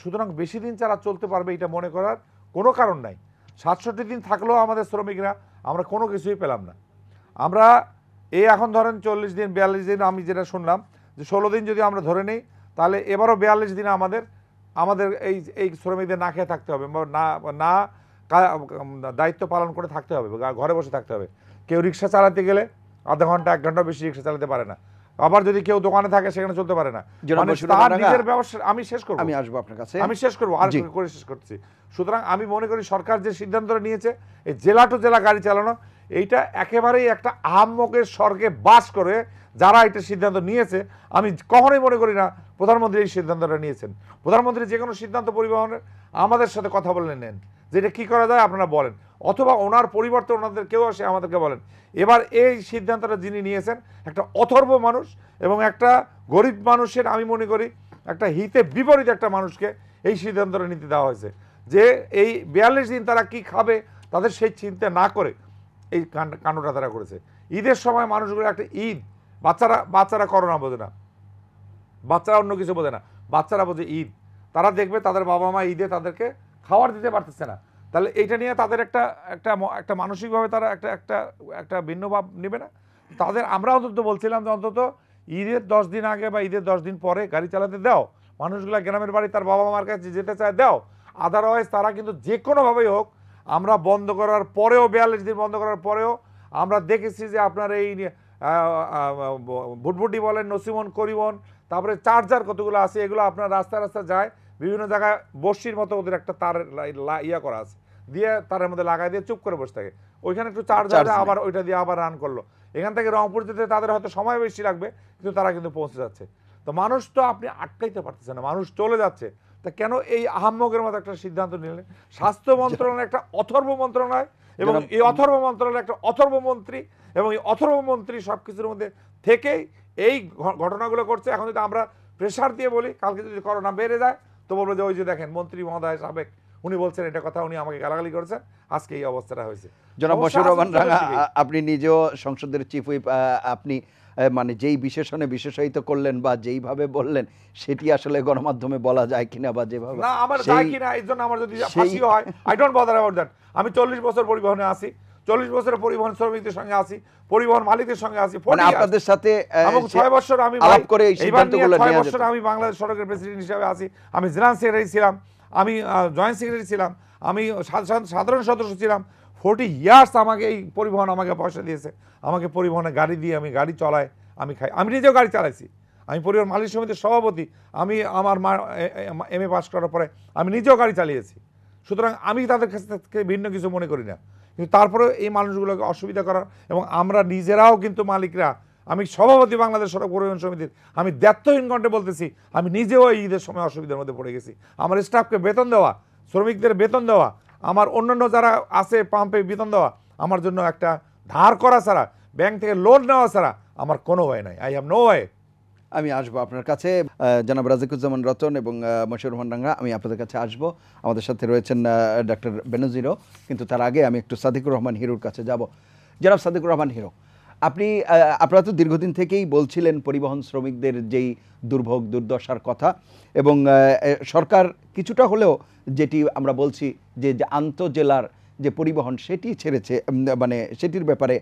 সুতরাং বেশি দিন যারা চলতে পারবে এটা মনে করার কোনো কারণ নাই সাতষট্টি দিন থাকলেও আমাদের শ্রমিকরা আমরা কোনো কিছুই পেলাম না আমরা এই এখন ধরেন চল্লিশ দিন বিয়াল্লিশ দিন আমি যেটা শুনলাম যে ষোলো দিন যদি আমরা ধরে নিই তাহলে এবারও বিয়াল্লিশ দিনে আমাদের আমাদের এই এই শ্রমিকদের না খেয়ে থাকতে হবে না না দায়িত্ব পালন করে থাকতে হবে ঘরে বসে থাকতে হবে কেউ রিক্সা চালাতে গেলে আধা ঘন্টা এক ঘন্টা বেশি রিক্সা চালাতে পারে না আবার যদি কেউ দোকানে থাকে সেখানে চলতে পারে না মানে আমি শেষ করবো আমি আসবো আপনার কাছে আমি শেষ করবো করে শেষ করছি সুতরাং আমি মনে করি সরকার যে সিদ্ধান্ত নিয়েছে এই জেলা টু জেলা গাড়ি চালানো এইটা একেবারেই একটা আহম্মকের স্বর্গে বাস করে যারা এটা সিদ্ধান্ত নিয়েছে আমি কখনোই মনে করি না প্রধানমন্ত্রী এই সিদ্ধান্তটা নিয়েছেন প্রধানমন্ত্রী যে কোনো সিদ্ধান্ত পরিবহনের আমাদের সাথে কথা বলে নেন যেটা কি করা যায় আপনারা বলেন অথবা ওনার পরিবর্তে ওনাদের কেউ আসে আমাদেরকে বলেন এবার এই সিদ্ধান্তটা যিনি নিয়েছেন একটা অথর্ব মানুষ এবং একটা গরিব মানুষের আমি মনে করি একটা হিতে বিপরীত একটা মানুষকে এই সিদ্ধান্তটা নিতে দেওয়া হয়েছে যে এই বিয়াল্লিশ দিন তারা কি খাবে তাদের সেই চিন্তা না করে এই কাণ্ডটা তারা করেছে ঈদের সময় মানুষগুলো একটা ঈদ বাচ্চারা বাচ্চারা করোনা বোঝে না বাচ্চারা অন্য কিছু বোঝে না বাচ্চারা বোঝে ঈদ তারা দেখবে তাদের বাবা মা ঈদে তাদেরকে খাওয়ার দিতে পারতেছে না তাহলে এইটা নিয়ে তাদের একটা একটা একটা মানসিকভাবে তারা একটা একটা একটা ভিন্ন ভাব নেবে না তাদের আমরা অন্তত বলছিলাম যে অন্তত ঈদের দশ দিন আগে বা ঈদের দশ দিন পরে গাড়ি চালাতে দাও মানুষগুলো গ্রামের বাড়ি তার বাবা মার কাছে যেতে চায় দাও আদারওয়াইজ তারা কিন্তু যে কোনোভাবেই হোক আমরা বন্ধ করার পরেও বিয়াল্লিশ দিন বন্ধ করার পরেও আমরা দেখেছি যে আপনার এই ভুটভুটি বলেন নসিমন করিবন তারপরে চার্জার কতগুলো আছে এগুলো আপনার রাস্তা রাস্তা যায় বিভিন্ন জায়গায় বসির মতো ওদের একটা তার ইয়া করা আছে দিয়ে তারের মধ্যে লাগাই দিয়ে চুপ করে বসে থাকে ওইখানে একটু চার্জ আছে আবার ওইটা দিয়ে আবার রান করলো এখান থেকে রংপুর যেতে তাদের হয়তো সময় বেশি লাগবে কিন্তু তারা কিন্তু পৌঁছে যাচ্ছে তো মানুষ তো আপনি আটকাইতে পারতেছেন না মানুষ চলে যাচ্ছে তা কেন এই আহাম্মকের মতো একটা সিদ্ধান্ত নিলেন স্বাস্থ্য মন্ত্রণালয় একটা অথর্ব মন্ত্রণালয় এবং এই অথর্ব মন্ত্রণালয় একটা অথর্ব মন্ত্রী এবং এই অথর্ব মন্ত্রী সব কিছুর মধ্যে থেকেই এই ঘটনাগুলো করছে এখন যদি আমরা প্রেশার দিয়ে বলি কালকে যদি করোনা বেড়ে যায় তো বলবো যে ওই যে দেখেন মন্ত্রী মহোদয় সাবেক উনি বলছেন এটা কথা উনি আমাকে গালাগালি করেছেন আজকে এই অবস্থাটা হয়েছে জনাব বশির রহমান রাঙা আপনি নিজেও সংসদের চিফ হুইপ আপনি মানে যেই বিশেষণে বিশেষায়িত করলেন বা যেইভাবে বললেন সেটি আসলে গণমাধ্যমে বলা যায় কিনা বা যেভাবে না আমার যায় কিনা এই জন্য আমার যদি ফাঁসিও হয় I don't bother about that আমি চল্লিশ বছর পরিবহনে আছি চল্লিশ বছরের পরিবহন শ্রমিকদের সঙ্গে আছি পরিবহন মালিকদের সঙ্গে আছি মানে আপনাদের সাথে ছয় বছর আমি ছয় বছর আমি বাংলাদেশ সড়কের প্রেসিডেন্ট হিসাবে আছি আমি জেনারেল সেক্রেটারি ছিলাম আমি জয়েন্ট সেক্রেটারি ছিলাম আমি সাধারণ সদস্য ছিলাম ফোর্টি ইয়ার্স আমাকে এই পরিবহন আমাকে পয়সা দিয়েছে আমাকে পরিবহনে গাড়ি দিয়ে আমি গাড়ি চলাই আমি খাই আমি নিজেও গাড়ি চালাইছি আমি পরিবহন মালিক সমিতির সভাপতি আমি আমার মা এম এ পাস করার পরে আমি নিজেও গাড়ি চালিয়েছি সুতরাং আমি তাদের কাছ থেকে ভিন্ন কিছু মনে করি না কিন্তু তারপরে এই মানুষগুলোকে অসুবিধা করার এবং আমরা নিজেরাও কিন্তু মালিকরা আমি সভাপতি বাংলাদেশ সড়ক পরিবহন সমিতির আমি দ্বাত্তহীন কণ্ঠে বলতেছি আমি নিজেও এই ঈদের সময় অসুবিধার মধ্যে পড়ে গেছি আমার স্টাফকে বেতন দেওয়া শ্রমিকদের বেতন দেওয়া আমার অন্যান্য যারা আছে পাম্পে বেতন দেওয়া আমার জন্য একটা ধার করা ছাড়া ব্যাংক থেকে লোন নেওয়া ছাড়া আমার কোনো ওয়ে নাই আই হ্যাভ নো ওয়ে আমি আসবো আপনার কাছে জনাব রাজিকুজ্জামান রতন এবং মশিউর রহমান ডাঙ্গা আমি আপনাদের কাছে আসবো আমাদের সাথে রয়েছেন ডক্টর বেনজিরও কিন্তু তার আগে আমি একটু সাদিকুর রহমান হিরোর কাছে যাব জনাব সাদিকুর রহমান হিরো আপনি আপনারা তো দীর্ঘদিন থেকেই বলছিলেন পরিবহন শ্রমিকদের যেই দুর্ভোগ দুর্দশার কথা এবং সরকার কিছুটা হলেও যেটি আমরা বলছি যে আন্তঃজেলার যে পরিবহন সেটি ছেড়েছে মানে সেটির ব্যাপারে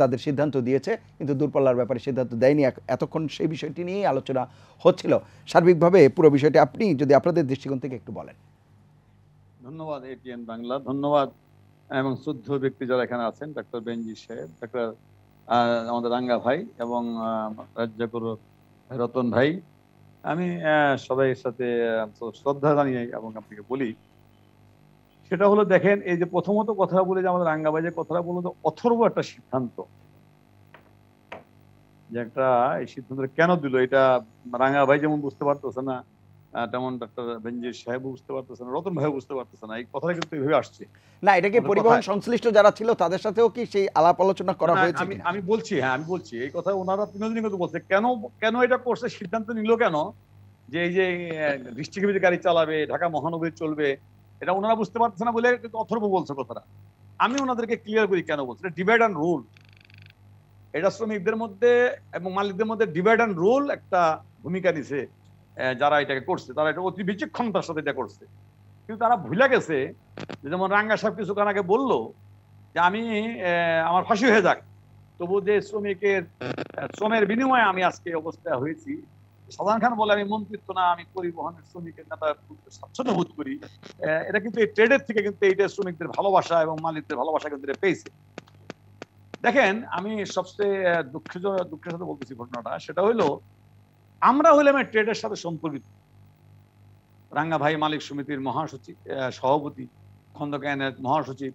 তাদের সিদ্ধান্ত দিয়েছে কিন্তু দূরপাল্লার ব্যাপারে সিদ্ধান্ত দেয়নি এতক্ষণ সেই বিষয়টি নিয়েই আলোচনা হচ্ছিল সার্বিকভাবে পুরো বিষয়টি আপনি যদি আপনাদের দৃষ্টিকোণ থেকে একটু বলেন ধন্যবাদ এটিএন বাংলা ধন্যবাদ এবং শুদ্ধ ব্যক্তি যারা এখানে আছেন ডক্টর বেঞ্জি সাহেব ডক্টর আমাদের রাঙ্গা ভাই এবং রাজ্যগুরু রতন ভাই আমি সবাই সাথে শ্রদ্ধা জানিয়ে এবং আপনাকে বলি সেটা হলো দেখেন এই যে প্রথমত কথা বলে যে আমাদের রাঙ্গাবাজে কথাটা বলতো অথর্ব একটা সিদ্ধান্ত যে একটা এই সিদ্ধান্ত কেন দিল এটা রাঙ্গাভাই যেমন বুঝতে পারতেছে না তেমন ডাক্তার বেঞ্জির সাহেব বুঝতে পারতেছে না রতন ভাই বুঝতে পারতেছে না এই কথাটা কিন্তু এইভাবে আসছে না এটাকে পরিবহন সংশ্লিষ্ট যারা ছিল তাদের সাথেও কি সেই আলাপ আলোচনা করা হয়েছে আমি আমি বলছি হ্যাঁ আমি বলছি এই কথা ওনারা তিনজনই কিন্তু বলছে কেন কেন এটা করছে সিদ্ধান্ত নিল কেন যে এই যে ডিস্ট্রিক্ট গাড়ি চালাবে ঢাকা মহানগরী চলবে এটা ওনারা বুঝতে পারছে না বলে অথর্ব বলছে কথাটা আমি ওনাদেরকে ক্লিয়ার করি কেন বলছে ডিভাইড অ্যান্ড রুল এটা শ্রমিকদের মধ্যে এবং মালিকদের মধ্যে ডিভাইড অ্যান্ড রুল একটা ভূমিকা নিছে যারা এটাকে করছে তারা এটা অতি বিচক্ষণতার সাথে এটা করছে কিন্তু তারা ভুলে গেছে যেমন রাঙ্গা সাহেব কিছুক্ষণ আগে বললো যে আমি আমার ফাঁসি হয়ে যাক তবু যে শ্রমিকের শ্রমের বিনিময়ে আমি আজকে অবস্থা হয়েছি সালমান খান বলে আমি মন্ত্রিত্ব না আমি পরিবহনের শ্রমিকের নেতা বোধ করি এটা কিন্তু এই ট্রেডের থেকে কিন্তু এইটা শ্রমিকদের ভালোবাসা এবং মালিকদের ভালোবাসা কিন্তু পেয়েছে দেখেন আমি সবচেয়ে দুঃখিত দুঃখের সাথে বলতেছি ঘটনাটা সেটা হইলো আমরা হইলাম ট্রেডের সাথে সম্পর্কিত রাঙ্গা ভাই মালিক সমিতির মহাসচিব সভাপতি খন্দক মহাসচিব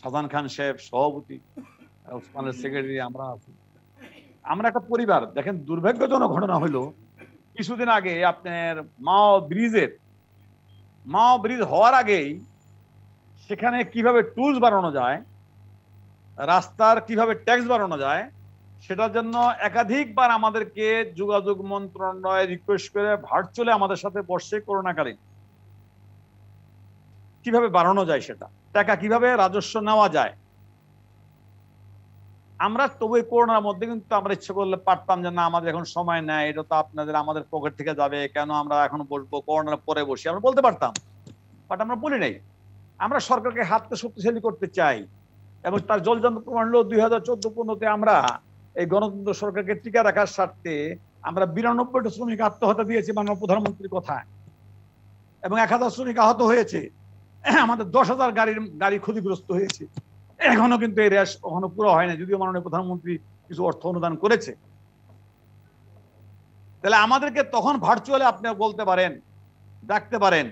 সাজান খান সাহেব সভাপতি উসমানের সেক্রেটারি আমরা আছি আমরা একটা পরিবার দেখেন দুর্ভাগ্যজনক ঘটনা হলো কিছুদিন আগে আপনার মাও ব্রিজের মাও ব্রিজ হওয়ার আগেই সেখানে কিভাবে টুলস বাড়ানো যায় রাস্তার কিভাবে ট্যাক্স বাড়ানো যায় সেটার জন্য একাধিকবার আমাদেরকে যোগাযোগ মন্ত্রণালয়ে রিকোয়েস্ট করে ভার্চুয়ালি আমাদের সাথে বসছে করোনাকালীন কিভাবে বাড়ানো যায় সেটা টাকা কিভাবে রাজস্ব নেওয়া যায় আমরা তবু এই করোনার মধ্যে কিন্তু আমরা ইচ্ছে করলে পারতাম যে না আমাদের এখন সময় নেয় এটা তো আপনাদের আমাদের পকেট থেকে যাবে কেন আমরা এখন বসবো করোনার পরে বসি আমরা বলতে পারতাম বাট আমরা বলি নাই আমরা সরকারকে হাতকে শক্তিশালী করতে চাই এবং তার জলযন্ত্র প্রমাণ হলো দুই হাজার চোদ্দ পনেরোতে আমরা এই গণতন্ত্র সরকারকে টিকা রাখার স্বার্থে আমরা বিরানব্বইটা শ্রমিক আত্মহত্যা দিয়েছি মাননীয় প্রধানমন্ত্রীর কথায় এবং এক হাজার শ্রমিক আহত হয়েছে আমাদের দশ হাজার গাড়ির গাড়ি ক্ষতিগ্রস্ত হয়েছে এখনো কিন্তু এই রেশ কখনো পুরো হয় না যদিও মাননীয় প্রধানমন্ত্রী কিছু অর্থ অনুদান করেছে তাহলে আমাদেরকে তখন ভার্চুয়ালি আপনি বলতে পারেন ডাকতে পারেন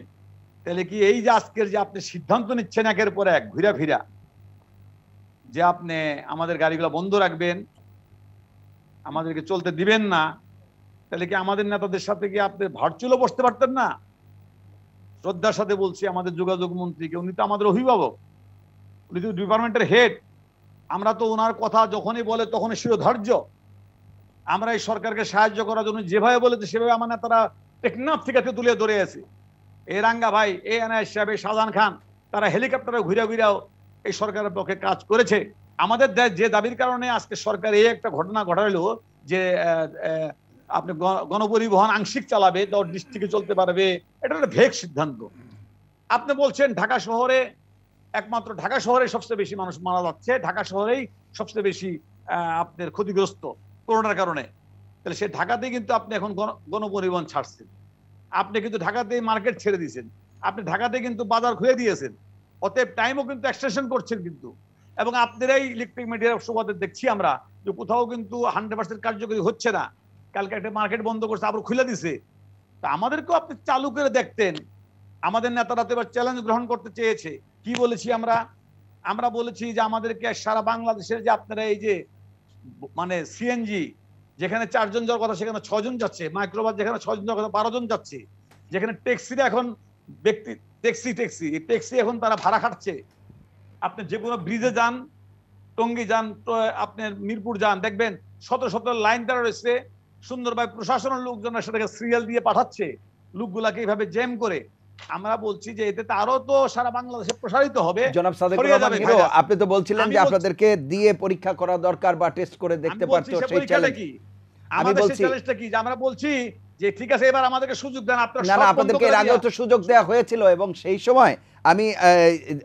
তাহলে কি এই যে আজকের যে আপনি সিদ্ধান্ত নিচ্ছেন একের পর এক ঘুরা ফিরা যে আপনি আমাদের গাড়িগুলো বন্ধ রাখবেন আমাদেরকে চলতে দিবেন না তাহলে কি আমাদের নেতাদের সাথে কি আপনি ভার্চুয়ালও বসতে পারতেন না শ্রদ্ধার সাথে বলছি আমাদের যোগাযোগ মন্ত্রীকে উনি তো আমাদের অভিভাবক ডিপার্টমেন্টের হেড আমরা তো ওনার কথা যখনই বলে তখন ধৈর্য আমরা এই সরকারকে সাহায্য করার জন্য যেভাবে বলেছে সেভাবে আমার নেতারা টেকনাফ থেকে তুলে ধরে আছে এ রাঙ্গা ভাই এ এনআইএস সাহেব শাহজাহান খান তারা হেলিকপ্টারে ঘুরে ঘুরেও এই সরকারের পক্ষে কাজ করেছে আমাদের দেশ যে দাবির কারণে আজকে সরকার এই একটা ঘটনা ঘটালো যে আপনি গণপরিবহন আংশিক চালাবে দশ ডিস্ট্রিক্টে চলতে পারবে এটা একটা ভেক সিদ্ধান্ত আপনি বলছেন ঢাকা শহরে একমাত্র ঢাকা শহরে সবচেয়ে বেশি মানুষ মারা যাচ্ছে ঢাকা শহরেই সবচেয়ে বেশি আপনার ক্ষতিগ্রস্ত করোনার কারণে তাহলে সে ঢাকাতেই কিন্তু আপনি এখন গণপরিবহন ছাড়ছেন আপনি কিন্তু ঢাকাতেই মার্কেট ছেড়ে দিয়েছেন আপনি ঢাকাতে কিন্তু বাজার খুলে দিয়েছেন অতএব টাইমও কিন্তু এক্সটেনশন করছেন কিন্তু এবং আপনারাই ইলেকট্রিক মিডিয়ার সুবাদে দেখছি আমরা যে কোথাও কিন্তু হান্ড্রেড পার্সেন্ট কার্যকরী হচ্ছে না কালকে একটা মার্কেট বন্ধ করছে আবার খুলে দিছে তা আমাদেরকেও আপনি চালু করে দেখতেন আমাদের নেতারা তো এবার চ্যালেঞ্জ গ্রহণ করতে চেয়েছে কি বলেছি আমরা আমরা বলেছি যে আমাদেরকে সারা বাংলাদেশের যে আপনারা এই যে মানে সিএনজি যেখানে চারজন যাওয়ার কথা সেখানে ছজন যাচ্ছে মাইক্রোবাস যেখানে ছজন যাওয়ার কথা বারোজন যাচ্ছে যেখানে ট্যাক্সিরা এখন ব্যক্তি ট্যাক্সি ট্যাক্সি এই ট্যাক্সি এখন তারা ভাড়া খাটছে আপনি যে কোনো ব্রিজে যান টঙ্গি যান আপনি মিরপুর যান দেখবেন শত শত লাইন তারা রয়েছে সুন্দরভাবে প্রশাসনের লোকজনরা সেটাকে সিরিয়াল দিয়ে পাঠাচ্ছে লোকগুলাকে এইভাবে জ্যাম করে আমরা বলছি যে এতে আরো তো সারা বাংলাদেশে প্রসারিত হবে জনাব সাদেক আপনি তো বলছিলেন যে আপনাদেরকে দিয়ে পরীক্ষা করা দরকার বা টেস্ট করে দেখতে পারতো সেই চ্যালেঞ্জ আমি বলছি চ্যালেঞ্জটা কি যে আমরা বলছি যে ঠিক আছে এবার আমাদেরকে সুযোগ দেন আপনারা আপনাদেরকে এর আগেও তো সুযোগ দেওয়া হয়েছিল এবং সেই সময় আমি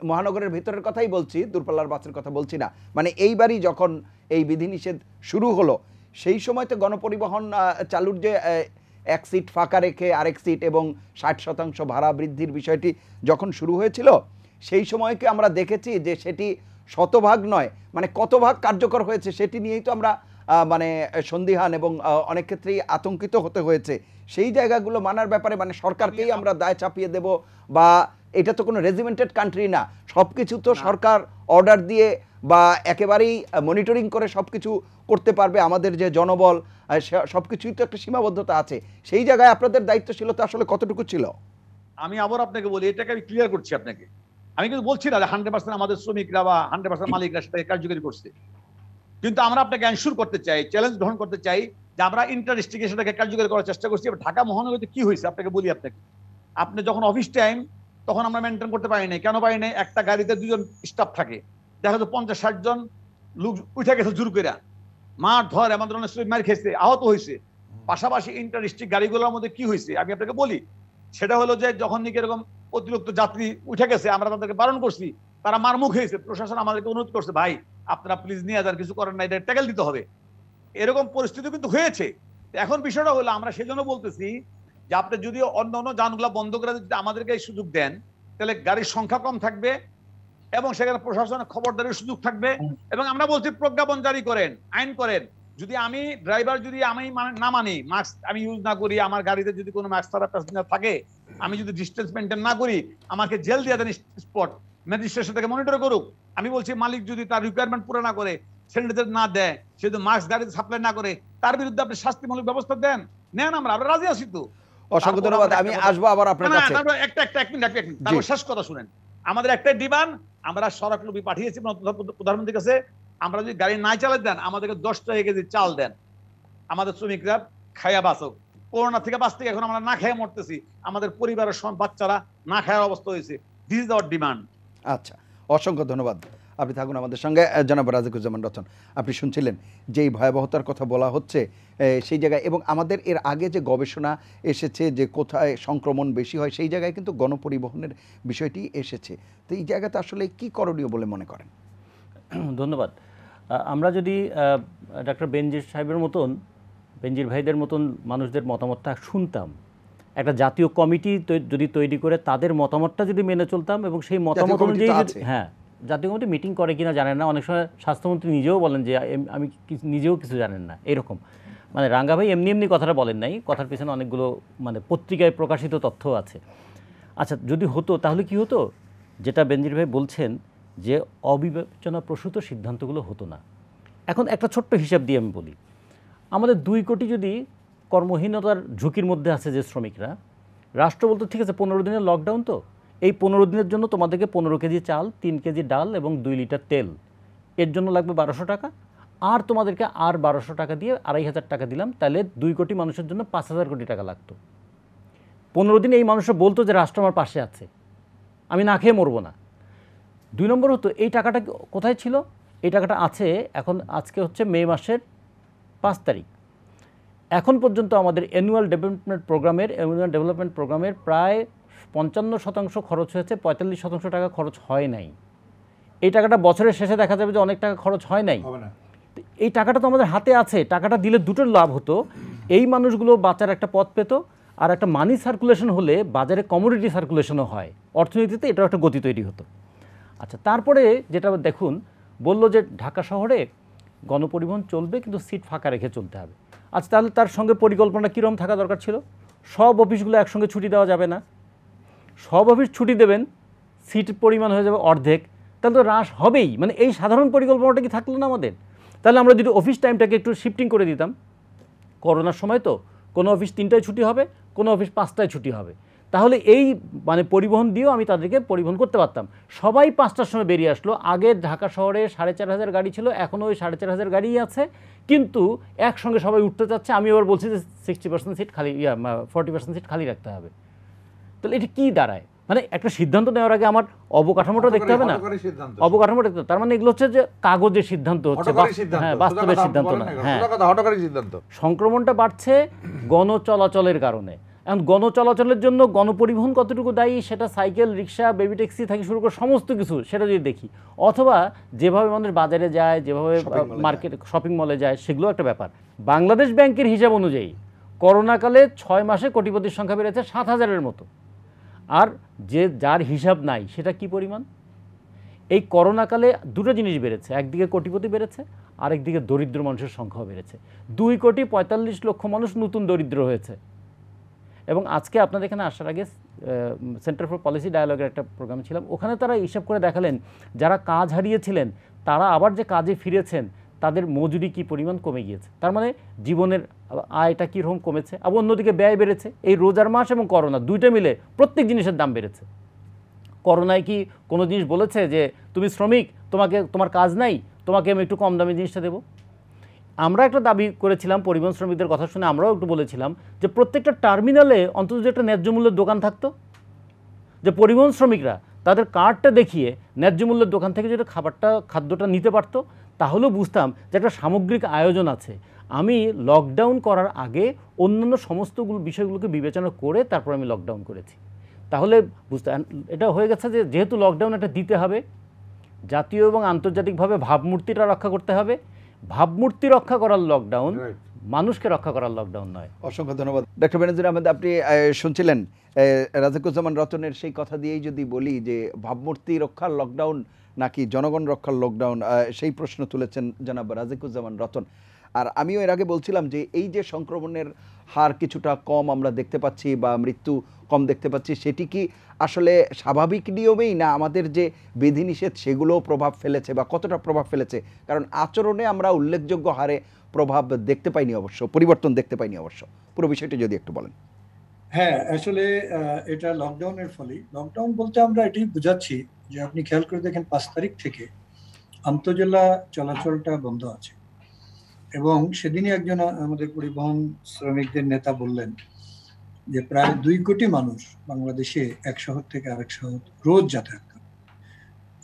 মহানগরের ভিতরের কথাই বলছি দূরপাল্লার বাসের কথা বলছি না মানে এইবারই যখন এই বিধিনিষেধ শুরু হলো সেই সময় তো গণপরিবহন চালুর যে এক সিট ফাঁকা রেখে আরেক সিট এবং ষাট শতাংশ ভাড়া বৃদ্ধির বিষয়টি যখন শুরু হয়েছিল সেই সময়কে আমরা দেখেছি যে সেটি শতভাগ নয় মানে কত ভাগ কার্যকর হয়েছে সেটি নিয়েই তো আমরা মানে সন্দিহান এবং অনেক ক্ষেত্রেই আতঙ্কিত হতে হয়েছে সেই জায়গাগুলো মানার ব্যাপারে মানে সরকারকেই আমরা দায় চাপিয়ে দেব বা এটা তো কোনো রেজিমেন্টেড কান্ট্রি না সব কিছু তো সরকার অর্ডার দিয়ে বা একেবারেই মনিটরিং করে সব কিছু করতে পারবে আমাদের যে জনবল সব কিছুই তো একটা সীমাবদ্ধতা আছে সেই জায়গায় আপনাদের দায়িত্বশীলতা আসলে কতটুকু ছিল আমি আবার আপনাকে বলি এটাকে আমি ক্লিয়ার করছি আপনাকে আমি কিন্তু বলছি না যে হান্ড্রেড পার্সেন্ট আমাদের শ্রমিকরা বা হান্ড্রেড পার্সেন্ট মালিকরা সেটাকে কার্যকরী করছে কিন্তু আমরা আপনাকে অ্যানসুর করতে চাই চ্যালেঞ্জ গ্রহণ করতে চাই যে আমরা ইন্টারেস্টিকে সেটাকে কার্যকরী করার চেষ্টা করছি ঢাকা মহানগরীতে কি হয়েছে আপনাকে বলি আপনাকে আপনি যখন অফিস টাইম তখন আমরা মেনটেন করতে পারি নাই কেন পারি নাই একটা গাড়িতে দুজন স্টাফ থাকে দেখা যাচ্ছে পঞ্চাশ ষাট জন লোক উঠে গেছে জোর করে মারধর এমন ধরনের স্টুডেন্ট মার খেয়েছে আহত হয়েছে পাশাপাশি ইন্টারেস্টিক গাড়িগুলোর মধ্যে কি হয়েছে আমি আপনাকে বলি সেটা হলো যে যখন নাকি এরকম অতিরিক্ত যাত্রী উঠে গেছে আমরা তাদেরকে বারণ করছি তারা মারমুখ হয়েছে প্রশাসন আমাদেরকে অনুরোধ করছে ভাই আপনারা প্লিজ নিয়ে যান কিছু করেন না এটা ট্যাকেল দিতে হবে এরকম পরিস্থিতি কিন্তু হয়েছে এখন বিষয়টা হলো আমরা সেই জন্য বলতেছি যে আপনি যদি অন্য অন্য যানগুলো বন্ধ করে যদি আমাদেরকে এই সুযোগ দেন তাহলে গাড়ির সংখ্যা কম থাকবে এবং সেখানে প্রশাসনের খবরদারির সুযোগ থাকবে এবং আমরা বলছি প্রজ্ঞাপন জারি করেন আইন করেন যদি আমি ড্রাইভার যদি আমি না মানি মাস্ক আমি ইউজ না করি আমার গাড়িতে যদি কোনো মাস্ক ছাড়া প্যাসেঞ্জার থাকে আমি যদি ডিস্টেন্স মেনটেন না করি আমাকে জেল দিয়ে দেন স্পট ম্যাজিস্ট্রেশন থেকে মনিটর করুক আমি বলছি মালিক যদি তার রিকোয়ারমেন্ট পুরো না করে স্যানিটাইজার না দেয় সে যদি মাস্ক গাড়িতে সাপ্লাই না করে তার বিরুদ্ধে আপনি শাস্তিমূলক ব্যবস্থা দেন নেন আমরা আমরা রাজি আছি তো অসংখ্য ধন্যবাদ আমি আসবো আবার আপনার কাছে একটা একটা এক মিনিট এক মিনিট তারপর শেষ কথা শুনেন আমাদের একটাই ডিমান্ড আমরা সড়ক লুপি পাঠিয়েছি প্রধানমন্ত্রীর কাছে আমরা যদি গাড়ি না চালাতে দেন আমাদেরকে দশ টাকা কেজি চাল দেন আমাদের শ্রমিকরা খাইয়া বাঁচুক করোনা থেকে বাঁচতে এখন আমরা না খেয়ে মরতেছি আমাদের পরিবারের বাচ্চারা না খাওয়ার অবস্থা হয়েছে দিস ইজ আওয়ার ডিমান্ড আচ্ছা অসংখ্য ধন্যবাদ আপনি থাকুন আমাদের সঙ্গে জনাব রাজিকুজ্জামান রতন আপনি শুনছিলেন যেই ভয়াবহতার কথা বলা হচ্ছে সেই জায়গায় এবং আমাদের এর আগে যে গবেষণা এসেছে যে কোথায় সংক্রমণ বেশি হয় সেই জায়গায় কিন্তু গণপরিবহনের বিষয়টি এসেছে তো এই জায়গাতে আসলে কি করণীয় বলে মনে করেন <clears throat> ধন্যবাদ আমরা যদি ডাক্তার বেনজির সাহেবের মতন বেনজির ভাইদের মতন মানুষদের মতামতটা শুনতাম একটা জাতীয় কমিটি যদি তৈরি করে তাদের মতামতটা যদি মেনে চলতাম এবং সেই মতামত অনুযায়ী হ্যাঁ জাতীয় কমিটি মিটিং করে কিনা জানেন না অনেক সময় স্বাস্থ্যমন্ত্রী নিজেও বলেন যে আমি নিজেও কিছু জানেন না এরকম মানে রাঙ্গা ভাই এমনি এমনি কথাটা বলেন নাই কথার পেছনে অনেকগুলো মানে পত্রিকায় প্রকাশিত তথ্য আছে আচ্ছা যদি হতো তাহলে কি হতো যেটা বেঞ্জির ভাই বলছেন যে অবিবেচনা প্রসূত সিদ্ধান্তগুলো হতো না এখন একটা ছোট্ট হিসাব দিয়ে আমি বলি আমাদের দুই কোটি যদি কর্মহীনতার ঝুঁকির মধ্যে আছে যে শ্রমিকরা রাষ্ট্র বলতো ঠিক আছে পনেরো দিনের লকডাউন তো এই পনেরো দিনের জন্য তোমাদেরকে পনেরো কেজি চাল তিন কেজি ডাল এবং দুই লিটার তেল এর জন্য লাগবে বারোশো টাকা আর তোমাদেরকে আর বারোশো টাকা দিয়ে আড়াই হাজার টাকা দিলাম তাহলে দুই কোটি মানুষের জন্য পাঁচ হাজার কোটি টাকা লাগতো পনেরো দিন এই মানুষরা বলতো যে রাষ্ট্র আমার পাশে আছে আমি না খেয়ে মরবো না দুই নম্বর হতো এই টাকাটা কোথায় ছিল এই টাকাটা আছে এখন আজকে হচ্ছে মে মাসের পাঁচ তারিখ এখন পর্যন্ত আমাদের অ্যানুয়াল ডেভেলপমেন্ট প্রোগ্রামের অ্যানুয়াল ডেভেলপমেন্ট প্রোগ্রামের প্রায় পঞ্চান্ন শতাংশ খরচ হয়েছে পঁয়তাল্লিশ শতাংশ টাকা খরচ হয় নাই এই টাকাটা বছরের শেষে দেখা যাবে যে অনেক টাকা খরচ হয় নাই এই টাকাটা তো আমাদের হাতে আছে টাকাটা দিলে দুটোর লাভ হতো এই মানুষগুলো বাঁচার একটা পথ পেত আর একটা মানি সার্কুলেশন হলে বাজারে কমোডিটি সার্কুলেশনও হয় অর্থনীতিতে এটাও একটা গতি তৈরি হতো আচ্ছা তারপরে যেটা দেখুন বলল যে ঢাকা শহরে গণপরিবহন চলবে কিন্তু সিট ফাঁকা রেখে চলতে হবে আচ্ছা তাহলে তার সঙ্গে পরিকল্পনা কীরকম থাকা দরকার ছিল সব অফিসগুলো একসঙ্গে ছুটি দেওয়া যাবে না সব অফিস ছুটি দেবেন সিট পরিমাণ হয়ে যাবে অর্ধেক তাহলে তো হ্রাস হবেই মানে এই সাধারণ পরিকল্পনাটা কি থাকলো না আমাদের তাহলে আমরা যদি অফিস টাইমটাকে একটু শিফটিং করে দিতাম করোনার সময় তো কোনো অফিস তিনটায় ছুটি হবে কোনো অফিস পাঁচটায় ছুটি হবে তাহলে এই মানে পরিবহন দিয়েও আমি তাদেরকে পরিবহন করতে পারতাম সবাই পাঁচটার সময় বেরিয়ে আসলো আগে ঢাকা শহরে সাড়ে চার হাজার গাড়ি ছিল এখনও ওই সাড়ে চার হাজার গাড়িই আছে কিন্তু একসঙ্গে সবাই উঠতে চাচ্ছে আমি এবার বলছি যে সিক্সটি পার্সেন্ট সিট খালি ইয়া ফর্টি পার্সেন্ট সিট খালি রাখতে হবে তাহলে এটা কি দাঁড়ায় মানে একটা সিদ্ধান্ত নেওয়ার আগে আমার অবকাঠামোটা দেখতে হবে না অবকাঠামো দেখতে তার মানে এগুলো হচ্ছে যে কাগজের সিদ্ধান্ত হচ্ছে হ্যাঁ বাস্তবের সিদ্ধান্ত না হ্যাঁ সংক্রমণটা বাড়ছে গণচলাচলের কারণে এখন গণচলাচলের জন্য গণপরিবহন কতটুকু দায়ী সেটা সাইকেল রিক্সা বেবি ট্যাক্সি থেকে শুরু করে সমস্ত কিছু সেটা যদি দেখি অথবা যেভাবে মানুষ বাজারে যায় যেভাবে মার্কেট শপিং মলে যায় সেগুলো একটা ব্যাপার বাংলাদেশ ব্যাংকের হিসাব অনুযায়ী করোনাকালে ছয় মাসে কোটিপতির সংখ্যা বেড়েছে সাত হাজারের মতো আর যে যার হিসাব নাই সেটা কি পরিমাণ এই করোনাকালে দুটো জিনিস বেড়েছে একদিকে কোটিপতি বেড়েছে আরেকদিকে দরিদ্র মানুষের সংখ্যাও বেড়েছে দুই কোটি পঁয়তাল্লিশ লক্ষ মানুষ নতুন দরিদ্র হয়েছে এবং আজকে আপনাদের এখানে আসার আগে সেন্টার ফর পলিসি ডায়ালগের একটা প্রোগ্রাম ছিলাম ওখানে তারা হিসাব করে দেখালেন যারা কাজ হারিয়েছিলেন তারা আবার যে কাজে ফিরেছেন তাদের মজুরি কি পরিমাণ কমে গিয়েছে তার মানে জীবনের আয়টা কীরকম কমেছে আবার অন্যদিকে ব্যয় বেড়েছে এই রোজার মাস এবং করোনা দুইটা মিলে প্রত্যেক জিনিসের দাম বেড়েছে করোনায় কি কোনো জিনিস বলেছে যে তুমি শ্রমিক তোমাকে তোমার কাজ নাই তোমাকে আমি একটু কম দামি জিনিসটা দেবো আমরা একটা দাবি করেছিলাম পরিবহন শ্রমিকদের কথা শুনে আমরাও একটু বলেছিলাম যে প্রত্যেকটা টার্মিনালে অন্তত একটা ন্যায্য মূল্যের দোকান থাকতো যে পরিবহন শ্রমিকরা তাদের কার্ডটা দেখিয়ে ন্যায্য মূল্যের দোকান থেকে যেটা খাবারটা খাদ্যটা নিতে পারতো তাহলেও বুঝতাম যে একটা সামগ্রিক আয়োজন আছে আমি লকডাউন করার আগে অন্যান্য সমস্তগুলো বিষয়গুলোকে বিবেচনা করে তারপর আমি লকডাউন করেছি তাহলে বুঝতে এটা হয়ে গেছে যে যেহেতু লকডাউন এটা দিতে হবে জাতীয় এবং আন্তর্জাতিকভাবে ভাবমূর্তিটা রক্ষা করতে হবে ভাবমূর্তি রক্ষা করার লকডাউন মানুষকে রক্ষা করার লকডাউন নয় অসংখ্য ধন্যবাদ ডক্টর বেনজির আহমেদ আপনি শুনছিলেন রাজাকুজ্জামান রতনের সেই কথা দিয়েই যদি বলি যে ভাবমূর্তি রক্ষার লকডাউন নাকি জনগণ রক্ষার লকডাউন সেই প্রশ্ন তুলেছেন জানাব রাজিকুজ্জামান রতন আর আমিও এর আগে বলছিলাম যে এই যে সংক্রমণের হার কিছুটা কম আমরা দেখতে পাচ্ছি বা মৃত্যু কম দেখতে পাচ্ছি সেটি কি আসলে স্বাভাবিক নিয়মেই না আমাদের যে বিধিনিষেধ সেগুলোও প্রভাব ফেলেছে বা কতটা প্রভাব ফেলেছে কারণ আচরণে আমরা উল্লেখযোগ্য হারে প্রভাব দেখতে পাইনি অবশ্য পরিবর্তন দেখতে পাইনি অবশ্য পুরো বিষয়টি যদি একটু বলেন হ্যাঁ আসলে এটা লকডাউনের ফলে লকডাউন বলতে আমরা এটি বুঝাচ্ছি যে আপনি খেয়াল করে দেখেন পাঁচ তারিখ থেকে আন্তজেলা চলাচলটা বন্ধ আছে এবং সেদিনই একজন আমাদের পরিবহন শ্রমিকদের নেতা বললেন যে প্রায় দুই কোটি মানুষ বাংলাদেশে এক শহর থেকে আরেক শহর রোজ যাতায়াত করে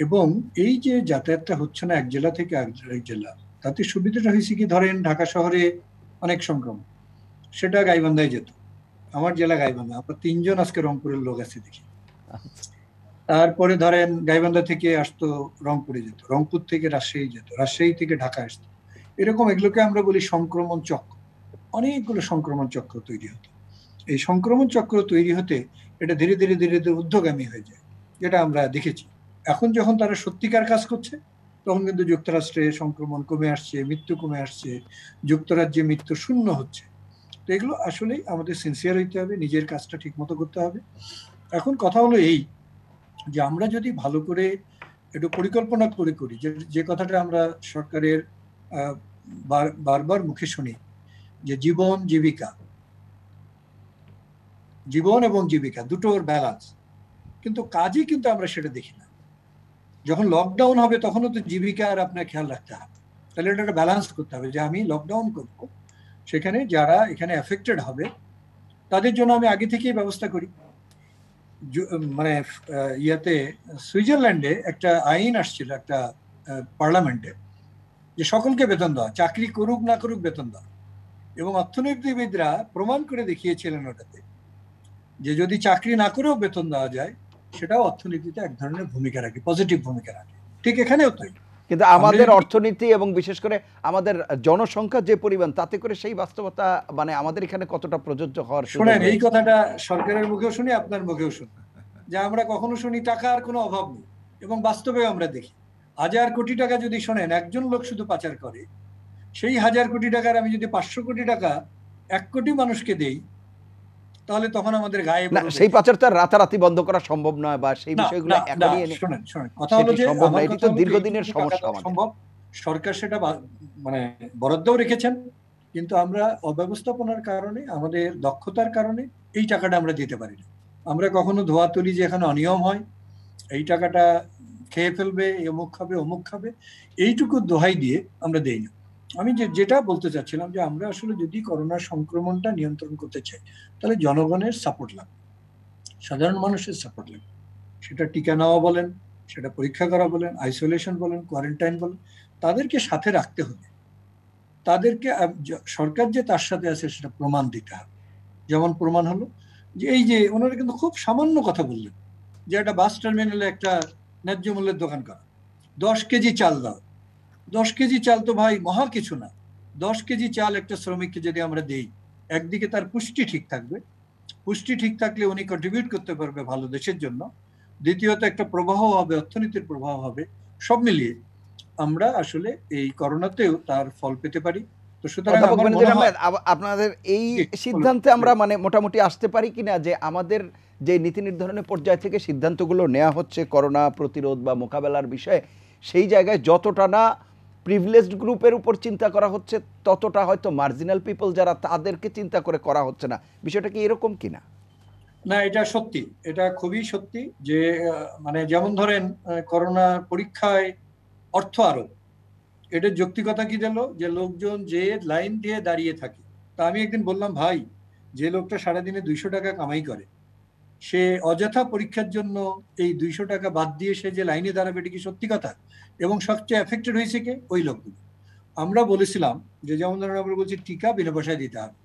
এবং এই যে যাতায়াতটা হচ্ছে না এক জেলা থেকে আরেক জেলা তাতে সুবিধাটা হয়েছে কি ধরেন ঢাকা শহরে অনেক সংক্রমণ সেটা গাইবান্ধায় যেত আমার জেলা গাইবান্ধা আবার তিনজন আজকে রংপুরের লোক আছে দেখি তারপরে ধরেন গাইবান্ধা থেকে আসতো রংপুরে যেত রংপুর থেকে রাজশাহী যেত রাজশাহী থেকে ঢাকা আসতো এরকম এগুলোকে আমরা বলি সংক্রমণ চক্র অনেকগুলো সংক্রমণ চক্র তৈরি হতো এই সংক্রমণ চক্র তৈরি হতে এটা ধীরে ধীরে ধীরে ধীরে উদ্যোগামী হয়ে যায় যেটা আমরা দেখেছি এখন যখন তারা সত্যিকার কাজ করছে তখন কিন্তু যুক্তরাষ্ট্রে সংক্রমণ কমে আসছে মৃত্যু কমে আসছে যুক্তরাজ্যে মৃত্যু শূন্য হচ্ছে তো এগুলো আসলেই আমাদের সিনসিয়ার হইতে হবে নিজের কাজটা ঠিকমতো করতে হবে এখন কথা হলো এই যে আমরা যদি ভালো করে একটু পরিকল্পনা করে করি যে যে কথাটা আমরা সরকারের বারবার মুখে শুনি যে জীবন জীবিকা জীবন এবং জীবিকা দুটোর ব্যালান্স কিন্তু কাজই কিন্তু আমরা সেটা দেখি না যখন লকডাউন হবে তখনও তো জীবিকা আর আপনার খেয়াল রাখতে হবে তাহলে এটা ব্যালান্স করতে হবে যে আমি লকডাউন করবো সেখানে যারা এখানে অ্যাফেক্টেড হবে তাদের জন্য আমি আগে থেকেই ব্যবস্থা করি মানে ইয়াতে সুইজারল্যান্ডে একটা আইন আসছিল একটা পার্লামেন্টে যে সকলকে বেতন দেওয়া চাকরি করুক না করুক বেতন দেওয়া এবং অর্থনৈতিকবিদরা প্রমাণ করে দেখিয়েছিলেন ওটাতে যে যদি চাকরি না করেও বেতন দেওয়া যায় সেটাও অর্থনীতিতে এক ধরনের ভূমিকা রাখে পজিটিভ ভূমিকা রাখে ঠিক এখানেও তাই কিন্তু আমাদের অর্থনীতি এবং বিশেষ করে আমাদের জনসংখ্যা যে পরিমাণ তাতে করে সেই বাস্তবতা মানে আমাদের এখানে কতটা প্রযোজ্য হওয়ার শুনেন এই কথাটা সরকারের মুখেও শুনি আপনার মুখেও শুনি যে আমরা কখনো শুনি টাকার কোনো অভাব নেই এবং বাস্তবে আমরা দেখি হাজার কোটি টাকা যদি শোনেন একজন লোক শুধু পাচার করে সেই হাজার কোটি টাকার আমি যদি পাঁচশো কোটি টাকা এক কোটি মানুষকে দেই তাহলে তখন আমাদের গায়ে না সেই পাচারটা রাতারাতি বন্ধ করা সম্ভব নয় বা সেই বিষয়গুলো এনে শুনেন শুনেন কথা হলো যে তো দীর্ঘদিনের সমস্যা সম্ভব সরকার সেটা মানে বরাদ্দও রেখেছেন কিন্তু আমরা অব্যবস্থাপনার কারণে আমাদের দক্ষতার কারণে এই টাকাটা আমরা দিতে পারি না আমরা কখনো ধোয়া তুলি যে এখানে অনিয়ম হয় এই টাকাটা খেয়ে ফেলবে অমুক খাবে অমুক খাবে এইটুকু দোহাই দিয়ে আমরা দেই না আমি যে যেটা বলতে চাচ্ছিলাম যে আমরা আসলে যদি করোনা সংক্রমণটা নিয়ন্ত্রণ করতে চাই তাহলে জনগণের সাপোর্ট লাগবে সাধারণ মানুষের সাপোর্ট লাগবে সেটা টিকা নেওয়া বলেন সেটা পরীক্ষা করা বলেন আইসোলেশন বলেন কোয়ারেন্টাইন বলেন তাদেরকে সাথে রাখতে হবে তাদেরকে সরকার যে তার সাথে আছে সেটা প্রমাণ দিতে হবে যেমন প্রমাণ হলো যে এই যে ওনারা কিন্তু খুব সামান্য কথা বললেন যে একটা বাস টার্মিনালে একটা ন্যায্য মূল্যের দোকান করা দশ কেজি চাল দাও দশ কেজি চাল তো ভাই মহা কিছু না দশ কেজি চাল একটা শ্রমিককে যদি আমরা দিই একদিকে তার পুষ্টি ঠিক থাকবে পুষ্টি ঠিক থাকলে উনি কন্ট্রিবিউট করতে পারবে ভালো দেশের জন্য দ্বিতীয়ত একটা প্রবাহ হবে অর্থনীতির প্রবাহ হবে সব মিলিয়ে আমরা আসলে এই করোনাতেও তার ফল পেতে পারি আপনাদের এই সিদ্ধান্তে আমরা মানে মোটামুটি আসতে পারি কিনা যে আমাদের যে নীতি নির্ধারণের পর্যায় থেকে সিদ্ধান্তগুলো নেওয়া হচ্ছে করোনা প্রতিরোধ বা মোকাবেলার বিষয়ে সেই জায়গায় যতটা না প্রিভিলেজড গ্রুপের উপর চিন্তা করা হচ্ছে ততটা হয়তো মার্জিনাল পিপল যারা তাদেরকে চিন্তা করে করা হচ্ছে না বিষয়টা কি এরকম কিনা না এটা সত্যি এটা খুবই সত্যি যে মানে যেমন ধরেন করোনা পরীক্ষায় অর্থ আরো এটার যৌক্তিকতা কি দিল যে লোকজন যে লাইন দিয়ে দাঁড়িয়ে থাকে তা আমি একদিন বললাম ভাই যে লোকটা সারাদিনে দুইশো টাকা কামাই করে সে অযথা পরীক্ষার জন্য এই দুইশো টাকা বাদ দিয়ে সে যে লাইনে দাঁড়াবে এটি কি সত্যি কথা এবং সবচেয়ে এফেক্টেড হয়েছে কে ওই লোকগুলো আমরা বলেছিলাম যে যেমন ধরুন আমরা বলছি টিকা বিনা পয়সায় দিতে হবে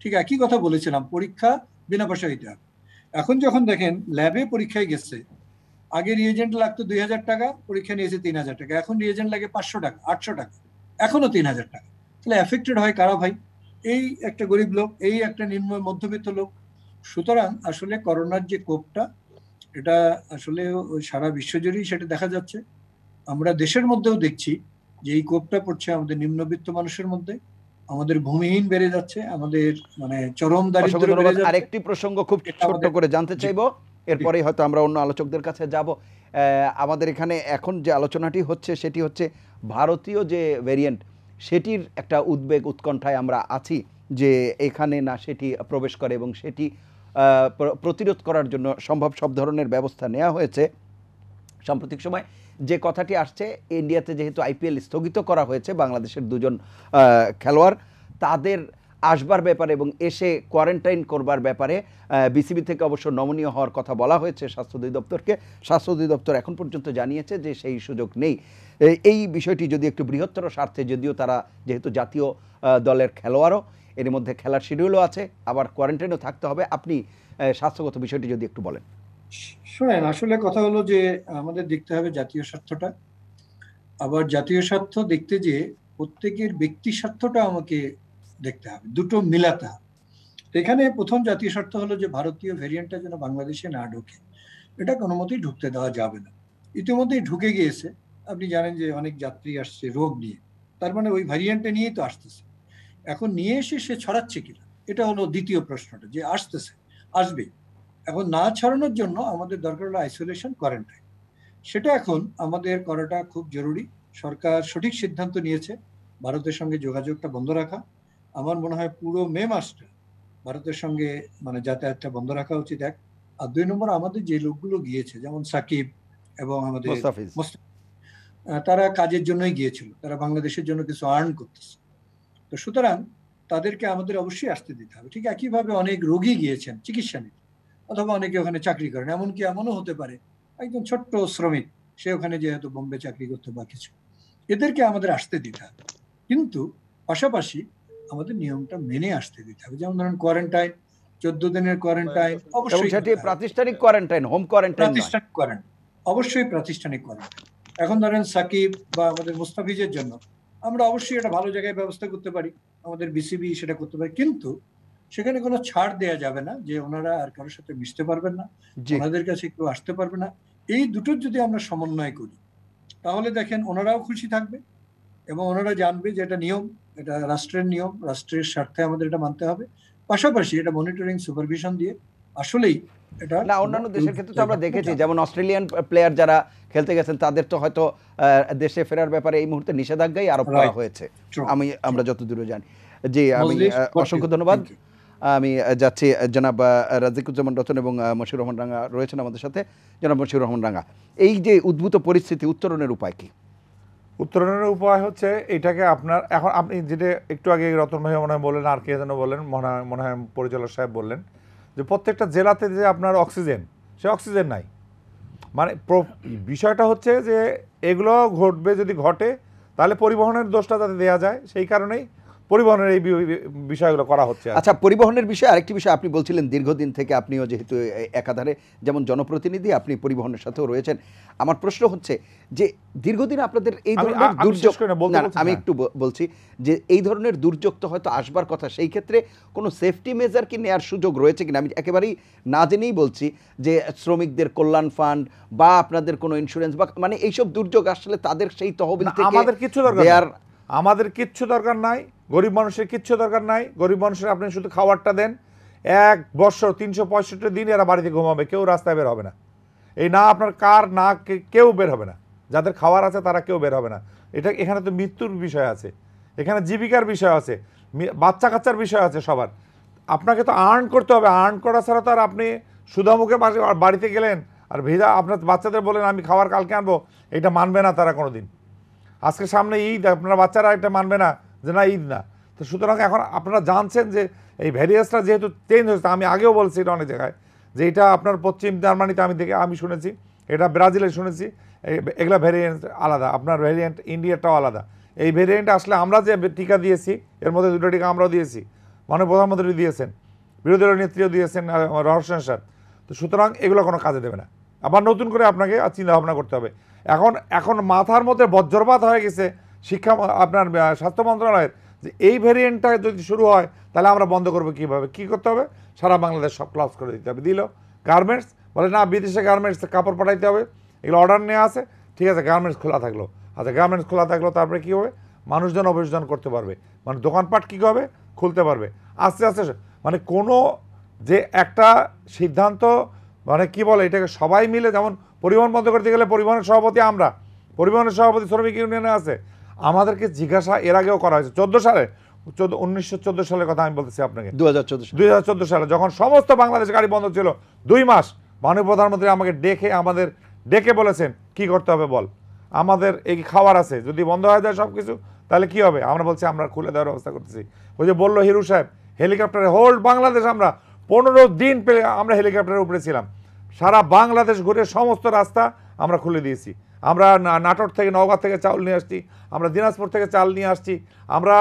ঠিক একই কথা বলেছিলাম পরীক্ষা বিনা পয়সায় দিতে হবে এখন যখন দেখেন ল্যাবে পরীক্ষায় গেছে আগে রিয়েজেন্ট লাগতো দুই হাজার টাকা পরীক্ষা নিয়েছে তিন হাজার টাকা এখন রিয়েজেন্ট লাগে পাঁচশো টাকা আটশো টাকা এখনো তিন হাজার টাকা তাহলে এফেক্টেড হয় কারা ভাই এই একটা গরিব লোক এই একটা নিম্ন মধ্যবিত্ত লোক সুতরাং আসলে করোনার যে কোপটা এটা আসলে সারা বিশ্বজুড়েই সেটা দেখা যাচ্ছে আমরা দেশের মধ্যেও দেখছি যে এই কোপটা পড়ছে আমাদের নিম্নবিত্ত মানুষের মধ্যে আমাদের ভূমিহীন বেড়ে যাচ্ছে আমাদের মানে চরম দারিদ্র বেড়ে যাচ্ছে আরেকটি প্রসঙ্গ খুব ছোট করে জানতে চাইবো এরপরেই হয়তো আমরা অন্য আলোচকদের কাছে যাব আমাদের এখানে এখন যে আলোচনাটি হচ্ছে সেটি হচ্ছে ভারতীয় যে ভেরিয়েন্ট সেটির একটা উদ্বেগ উৎকণ্ঠায় আমরা আছি যে এখানে না সেটি প্রবেশ করে এবং সেটি প্রতিরোধ করার জন্য সম্ভব সব ধরনের ব্যবস্থা নেওয়া হয়েছে সাম্প্রতিক সময় যে কথাটি আসছে ইন্ডিয়াতে যেহেতু আইপিএল স্থগিত করা হয়েছে বাংলাদেশের দুজন খেলোয়াড় তাদের আসবার ব্যাপারে এবং এসে কোয়ারেন্টাইন করবার ব্যাপারে বিসিবি থেকে অবশ্য নমনীয় হওয়ার কথা বলা হয়েছে স্বাস্থ্য অধিদপ্তরকে স্বাস্থ্য অধিদপ্তর এখন পর্যন্ত জানিয়েছে যে সেই সুযোগ নেই এই বিষয়টি যদি একটু বৃহত্তর স্বার্থে যদিও তারা যেহেতু জাতীয় দলের খেলোয়াড়ও এর মধ্যে খেলার শিডিউলও আছে আবার কোয়ারেন্টাইনও থাকতে হবে আপনি স্বাস্থ্যগত বিষয়টি যদি একটু বলেন শোনেন আসলে কথা হলো যে আমাদের দেখতে হবে জাতীয় স্বার্থটা আবার জাতীয় স্বার্থ দেখতে যে প্রত্যেকের ব্যক্তি স্বার্থটা আমাকে দেখতে হবে দুটো মিলাতে এখানে প্রথম জাতীয় স্বার্থ হলো যে ভারতীয় ভ্যারিয়েন্টটা যেন বাংলাদেশে না ঢোকে এটা কোনো মতেই ঢুকতে দেওয়া যাবে না ইতিমধ্যেই ঢুকে গিয়েছে আপনি জানেন যে অনেক যাত্রী আসছে রোগ নিয়ে তার মানে ওই ভ্যারিয়েন্টটা নিয়েই তো আসতেছে এখন নিয়ে এসে সে ছড়াচ্ছে কিনা এটা হলো দ্বিতীয় প্রশ্নটা যে আসতেছে আসবে এখন না ছড়ানোর জন্য আমাদের দরকার হলো আইসোলেশন কোয়ারেন্টাইন সেটা এখন আমাদের করাটা খুব জরুরি সরকার সঠিক সিদ্ধান্ত নিয়েছে ভারতের সঙ্গে যোগাযোগটা বন্ধ রাখা আমার মনে হয় পুরো মে মাসটা ভারতের সঙ্গে মানে যাতায়াতটা বন্ধ রাখা উচিত এক আর দুই নম্বর আমাদের যে লোকগুলো গিয়েছে যেমন সাকিব এবং আমাদের তারা কাজের জন্যই গিয়েছিল তারা বাংলাদেশের জন্য কিছু আর্ন করতেছে তো সুতরাং তাদেরকে আমাদের অবশ্যই আসতে দিতে হবে ঠিক একইভাবে অনেক রোগী গিয়েছেন চিকিৎসা নিতে অথবা অনেকে ওখানে চাকরি করেন এমনকি এমনও হতে পারে একজন ছোট্ট শ্রমিক সে ওখানে যেহেতু বোম্বে চাকরি করতে বা কিছু এদেরকে আমাদের আসতে দিতে হবে কিন্তু পাশাপাশি আমাদের নিয়মটা মেনে আসতে দিতে হবে যেমন ধরেন কোয়ারেন্টাইন চোদ্দ দিনের কোয়ারেন্টাইন অবশ্যই প্রাতিষ্ঠানিক কোয়ারেন্টাইন হোম কোয়ারেন্টাইন প্রাতিষ্ঠানিক কোয়ারেন্টাইন অবশ্যই প্রাতিষ্ঠানিক কোয়ারেন্টাইন এখন ধরেন সাকিব বা আমাদের মুস্তাফিজের জন্য আমরা অবশ্যই এটা ভালো জায়গায় ব্যবস্থা করতে পারি আমাদের বিসিবি সেটা করতে পারি কিন্তু সেখানে কোনো ছাড় দেয়া যাবে না যে ওনারা আর কারোর সাথে মিশতে পারবেন না ওনাদের কাছে কেউ আসতে পারবে না এই দুটোর যদি আমরা সমন্বয় করি তাহলে দেখেন ওনারাও খুশি থাকবে এবং ওনারা জানবে যে এটা নিয়ম এটা রাষ্ট্রের নিয়ম রাষ্ট্রের স্বার্থে আমাদের এটা মানতে হবে পাশাপাশি এটা মনিটরিং সুপারভিশন দিয়ে আসলেই এটা না অন্যান্য দেশের ক্ষেত্রে তো আমরা দেখেছি যেমন অস্ট্রেলিয়ান প্লেয়ার যারা খেলতে গেছেন তাদের তো হয়তো দেশে ফেরার ব্যাপারে এই মুহূর্তে নিষেধাজ্ঞাই আরোপ করা হয়েছে আমি আমরা যত দূরে জানি জি আমি অসংখ্য ধন্যবাদ আমি যাচ্ছি জনাব রাজিকুজ্জামান রতন এবং মশিউর রহমান রাঙা রয়েছেন আমাদের সাথে জনাব মশিউর রহমান রাঙা এই যে উদ্ভূত পরিস্থিতি উত্তরণের উপায় কি উত্তরণের উপায় হচ্ছে এটাকে আপনার এখন আপনি যেটা একটু আগে রতন ভাই মনে হয় বললেন আর কে যেন বলেন মনে হয় মনে হয় পরিচালক সাহেব বললেন যে প্রত্যেকটা জেলাতে যে আপনার অক্সিজেন সে অক্সিজেন নাই মানে বিষয়টা হচ্ছে যে এগুলো ঘটবে যদি ঘটে তাহলে পরিবহনের দোষটা যাতে দেওয়া যায় সেই কারণেই পরিবহনের এই বিষয়গুলো করা হচ্ছে আচ্ছা পরিবহনের বিষয়ে আরেকটি বিষয় আপনি বলছিলেন দীর্ঘদিন থেকে আপনিও যেহেতু একাধারে যেমন জনপ্রতিনিধি আপনি পরিবহনের সাথেও রয়েছেন আমার প্রশ্ন হচ্ছে যে দীর্ঘদিন আপনাদের এই ধরনের দুর্যোগ আমি একটু বলছি যে এই ধরনের দুর্যোগ তো হয়তো আসবার কথা সেই ক্ষেত্রে কোনো সেফটি মেজার কি নেওয়ার সুযোগ রয়েছে কিনা আমি একেবারেই না জেনেই বলছি যে শ্রমিকদের কল্যাণ ফান্ড বা আপনাদের কোনো ইন্স্যুরেন্স বা মানে এইসব দুর্যোগ আসলে তাদের সেই তহবিল থেকে আমাদের কিছু দরকার আমাদের কিচ্ছু দরকার নাই গরিব মানুষের কিচ্ছু দরকার নাই গরিব মানুষের আপনি শুধু খাবারটা দেন এক বছর তিনশো পঁয়ষট্টি দিন এরা বাড়িতে ঘুমাবে কেউ রাস্তায় বের হবে না এই না আপনার কার না কেউ বের হবে না যাদের খাওয়ার আছে তারা কেউ বের হবে না এটা এখানে তো মৃত্যুর বিষয় আছে এখানে জীবিকার বিষয় আছে বাচ্চা কাচ্চার বিষয় আছে সবার আপনাকে তো আর্ন করতে হবে আর্ন করা ছাড়া তো আর আপনি সুধামুখে বাড়িতে গেলেন আর ভিজা আপনার বাচ্চাদের বলেন আমি খাবার কালকে আনবো এটা মানবে না তারা কোনো দিন আজকে সামনে ঈদ আপনার বাচ্চারা এটা মানবে না যে না ঈদ না তো সুতরাং এখন আপনারা জানছেন যে এই ভ্যারিয়াসটা যেহেতু চেঞ্জ হয়েছে আমি আগেও বলছি এটা অনেক জায়গায় যে এটা আপনার পশ্চিম জার্মানিতে আমি দেখে আমি শুনেছি এটা ব্রাজিলে শুনেছি এগুলা ভ্যারিয়েন্ট আলাদা আপনার ভ্যারিয়েন্ট ইন্ডিয়াটাও আলাদা এই ভ্যারিয়েন্ট আসলে আমরা যে টিকা দিয়েছি এর মধ্যে দুটো টিকা আমরাও দিয়েছি মানে প্রধানমন্ত্রী দিয়েছেন বিরোধী দল নেত্রীও দিয়েছেন রহস্যেন স্যার তো সুতরাং এগুলো কোনো কাজে দেবে না আবার নতুন করে আপনাকে চিন্তা ভাবনা করতে হবে এখন এখন মাথার মধ্যে বজ্রপাত হয়ে গেছে শিক্ষা আপনার স্বাস্থ্য মন্ত্রণালয়ের যে এই ভ্যারিয়েন্টটা যদি শুরু হয় তাহলে আমরা বন্ধ করবো কীভাবে কী করতে হবে সারা বাংলাদেশ সব ক্লাস করে দিতে হবে দিল গার্মেন্টস বলে না বিদেশে গার্মেন্টস কাপড় পাঠাইতে হবে এগুলো অর্ডার নিয়ে আসে ঠিক আছে গার্মেন্টস খোলা থাকলো আচ্ছা গার্মেন্টস খোলা থাকলো তারপরে কী হবে মানুষজন অভিযোজন করতে পারবে মানে দোকানপাট কী হবে খুলতে পারবে আস্তে আস্তে মানে কোনো যে একটা সিদ্ধান্ত মানে কি বলে এটাকে সবাই মিলে যেমন পরিবহন বন্ধ করতে গেলে পরিবহনের সভাপতি আমরা পরিবহনের সভাপতি শ্রমিক ইউনিয়নে আছে আমাদেরকে জিজ্ঞাসা এর আগেও করা হয়েছে চোদ্দো সালে চোদ্দো উনিশশো সালের কথা আমি বলতেছি আপনাকে দু হাজার সালে যখন সমস্ত বাংলাদেশ গাড়ি বন্ধ ছিল দুই মাস মাননীয় প্রধানমন্ত্রী আমাকে ডেকে আমাদের ডেকে বলেছেন কি করতে হবে বল আমাদের এই খাওয়ার আছে যদি বন্ধ হয়ে যায় সব কিছু তাহলে কি হবে আমরা বলছি আমরা খুলে দেওয়ার ব্যবস্থা করতেছি ওই যে বললো হিরু সাহেব হেলিকপ্টারে হোল্ড বাংলাদেশ আমরা পনেরো দিন পেলে আমরা হেলিকপ্টারের উপরে ছিলাম সারা বাংলাদেশ ঘুরে সমস্ত রাস্তা আমরা খুলে দিয়েছি আমরা নাটোর থেকে নওগাঁ থেকে চাউল নিয়ে আসছি আমরা দিনাজপুর থেকে চাল নিয়ে আসছি আমরা